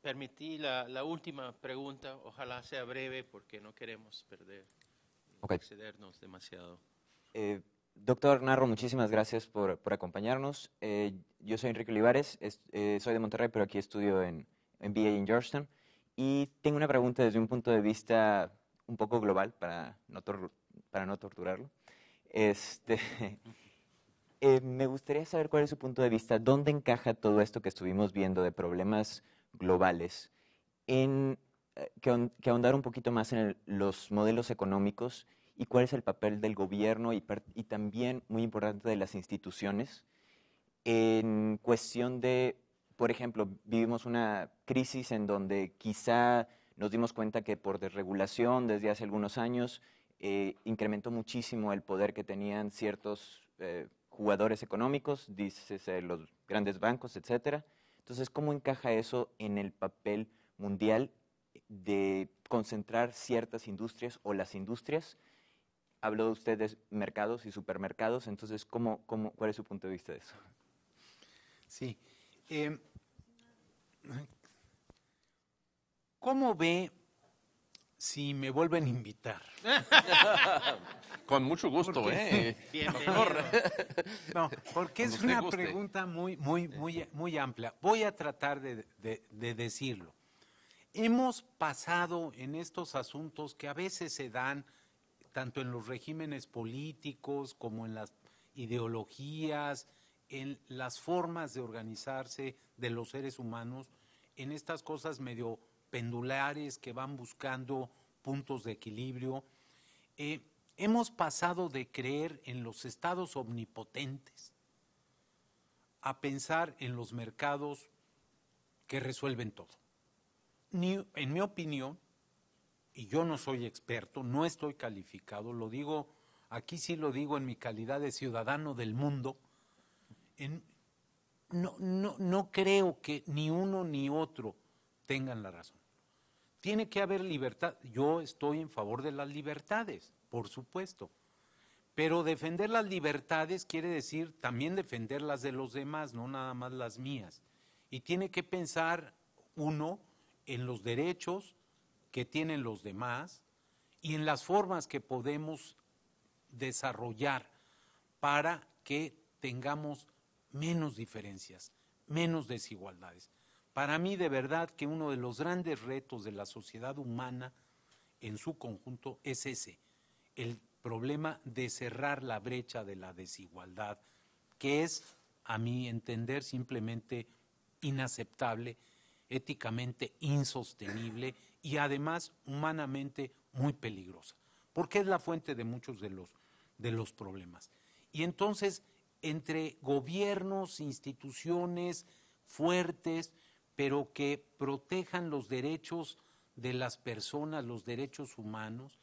permití la, la, última pregunta, ojalá sea breve porque no queremos perder, excedernos demasiado. Eh, doctor Narro, muchísimas gracias por, por acompañarnos. Eh, yo soy Enrique Olivares, eh, soy de Monterrey, pero aquí estudio en, en BA en Georgetown. Y tengo una pregunta desde un punto de vista un poco global para no, para no torturarlo. Este, [LAUGHS] me gustaría saber cuál es su punto de vista, dónde encaja todo esto que estuvimos viendo de problemas globales, en, eh, que, ahondar un poquito más en los modelos económicos y cuál es el papel del gobierno y, también, muy importante, de las instituciones en cuestión de, por ejemplo, vivimos una crisis en donde quizá nos dimos cuenta que por desregulación desde hace algunos años eh, incrementó muchísimo el poder que tenían ciertos eh, jugadores económicos, dices los grandes bancos, etcétera, entonces, ¿cómo encaja eso en el papel mundial de concentrar ciertas industrias o las industrias? Habló usted de mercados y supermercados, entonces, ¿cómo, cómo, cuál es su punto de vista de eso? Sí. Em, ¿Cómo ve si me vuelven a invitar. [LAUGHS] Con mucho gusto, ¿eh? No, porque es una pregunta muy, muy, muy, muy amplia. Voy a tratar de decirlo. Hemos pasado en estos asuntos que a veces se dan tanto en los regímenes políticos como en las ideologías, en las formas de organizarse de los seres humanos, en estas cosas medio pendulares que van buscando puntos de equilibrio. Eh, hemos pasado de creer en los estados omnipotentes a pensar en los mercados que resuelven todo. en mi opinión, y yo no soy experto, no estoy calificado, lo digo, aquí sí lo digo en mi calidad de ciudadano del mundo, no, no creo que ni uno ni otro tengan la razón. Tiene que haber libertad. Yo estoy en favor de las libertades, por supuesto. Pero defender las libertades quiere decir también defender las de los demás, no nada más las mías. Y tiene que pensar uno en los derechos que tienen los demás y en las formas que podemos desarrollar para que tengamos menos diferencias, menos desigualdades. Para mí de verdad que uno de los grandes retos de la sociedad humana en su conjunto es ese, el problema de cerrar la brecha de la desigualdad, que es, a mi entender, simplemente inaceptable, éticamente insostenible y además humanamente muy peligrosa, porque es la fuente de muchos de los, de los problemas. Y entonces, entre gobiernos, instituciones fuertes, pero que protejan los derechos de las personas, los derechos humanos,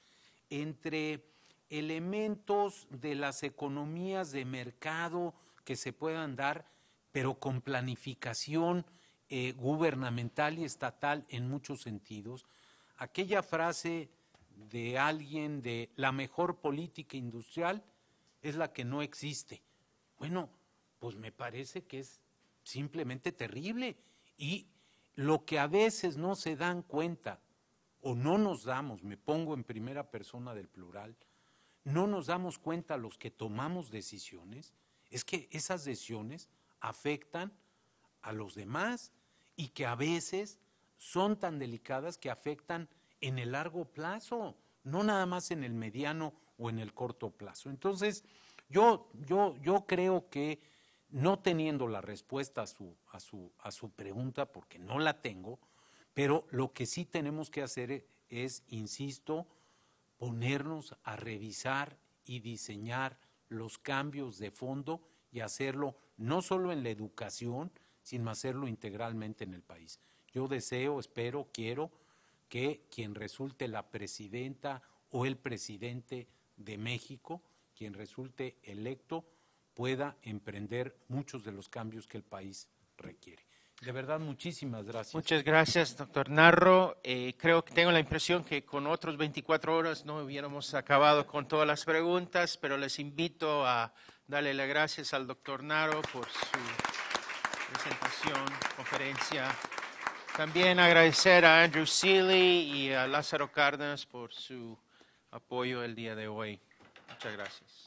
entre elementos de las economías de mercado que se puedan dar, pero con planificación eh, gubernamental y estatal en muchos sentidos. Aquella frase de alguien de la mejor política industrial es la que no existe. Bueno, pues me parece que es simplemente terrible y lo que a veces no se dan cuenta o no nos damos, me pongo en primera persona del plural, no nos damos cuenta los que tomamos decisiones, es que esas decisiones afectan a los demás y que a veces son tan delicadas que afectan en el largo plazo, no nada más en el mediano o en el corto plazo. Entonces, yo, yo, yo creo que no teniendo la respuesta a su, a su, a su pregunta, porque no la tengo, pero lo que sí tenemos que hacer e, es, insisto, ponernos a revisar y diseñar los cambios de fondo y hacerlo no solo en la educación, sino hacerlo integralmente en el país. Yo deseo, espero, quiero que quien resulte la presidenta o el presidente de México, quien resulte electo, pueda emprender muchos de los cambios que el país requiere. De verdad, muchísimas gracias. Muchas gracias, doctor Narro. Eh, creo que tengo la impresión que con otros 24 horas no hubiéramos acabado con todas las preguntas, pero les invito a darle las gracias al doctor Narro por su presentación, conferencia. También agradecer a Andrew Seeley y a Lázaro Cárdenas por su apoyo el día de hoy. Muchas gracias.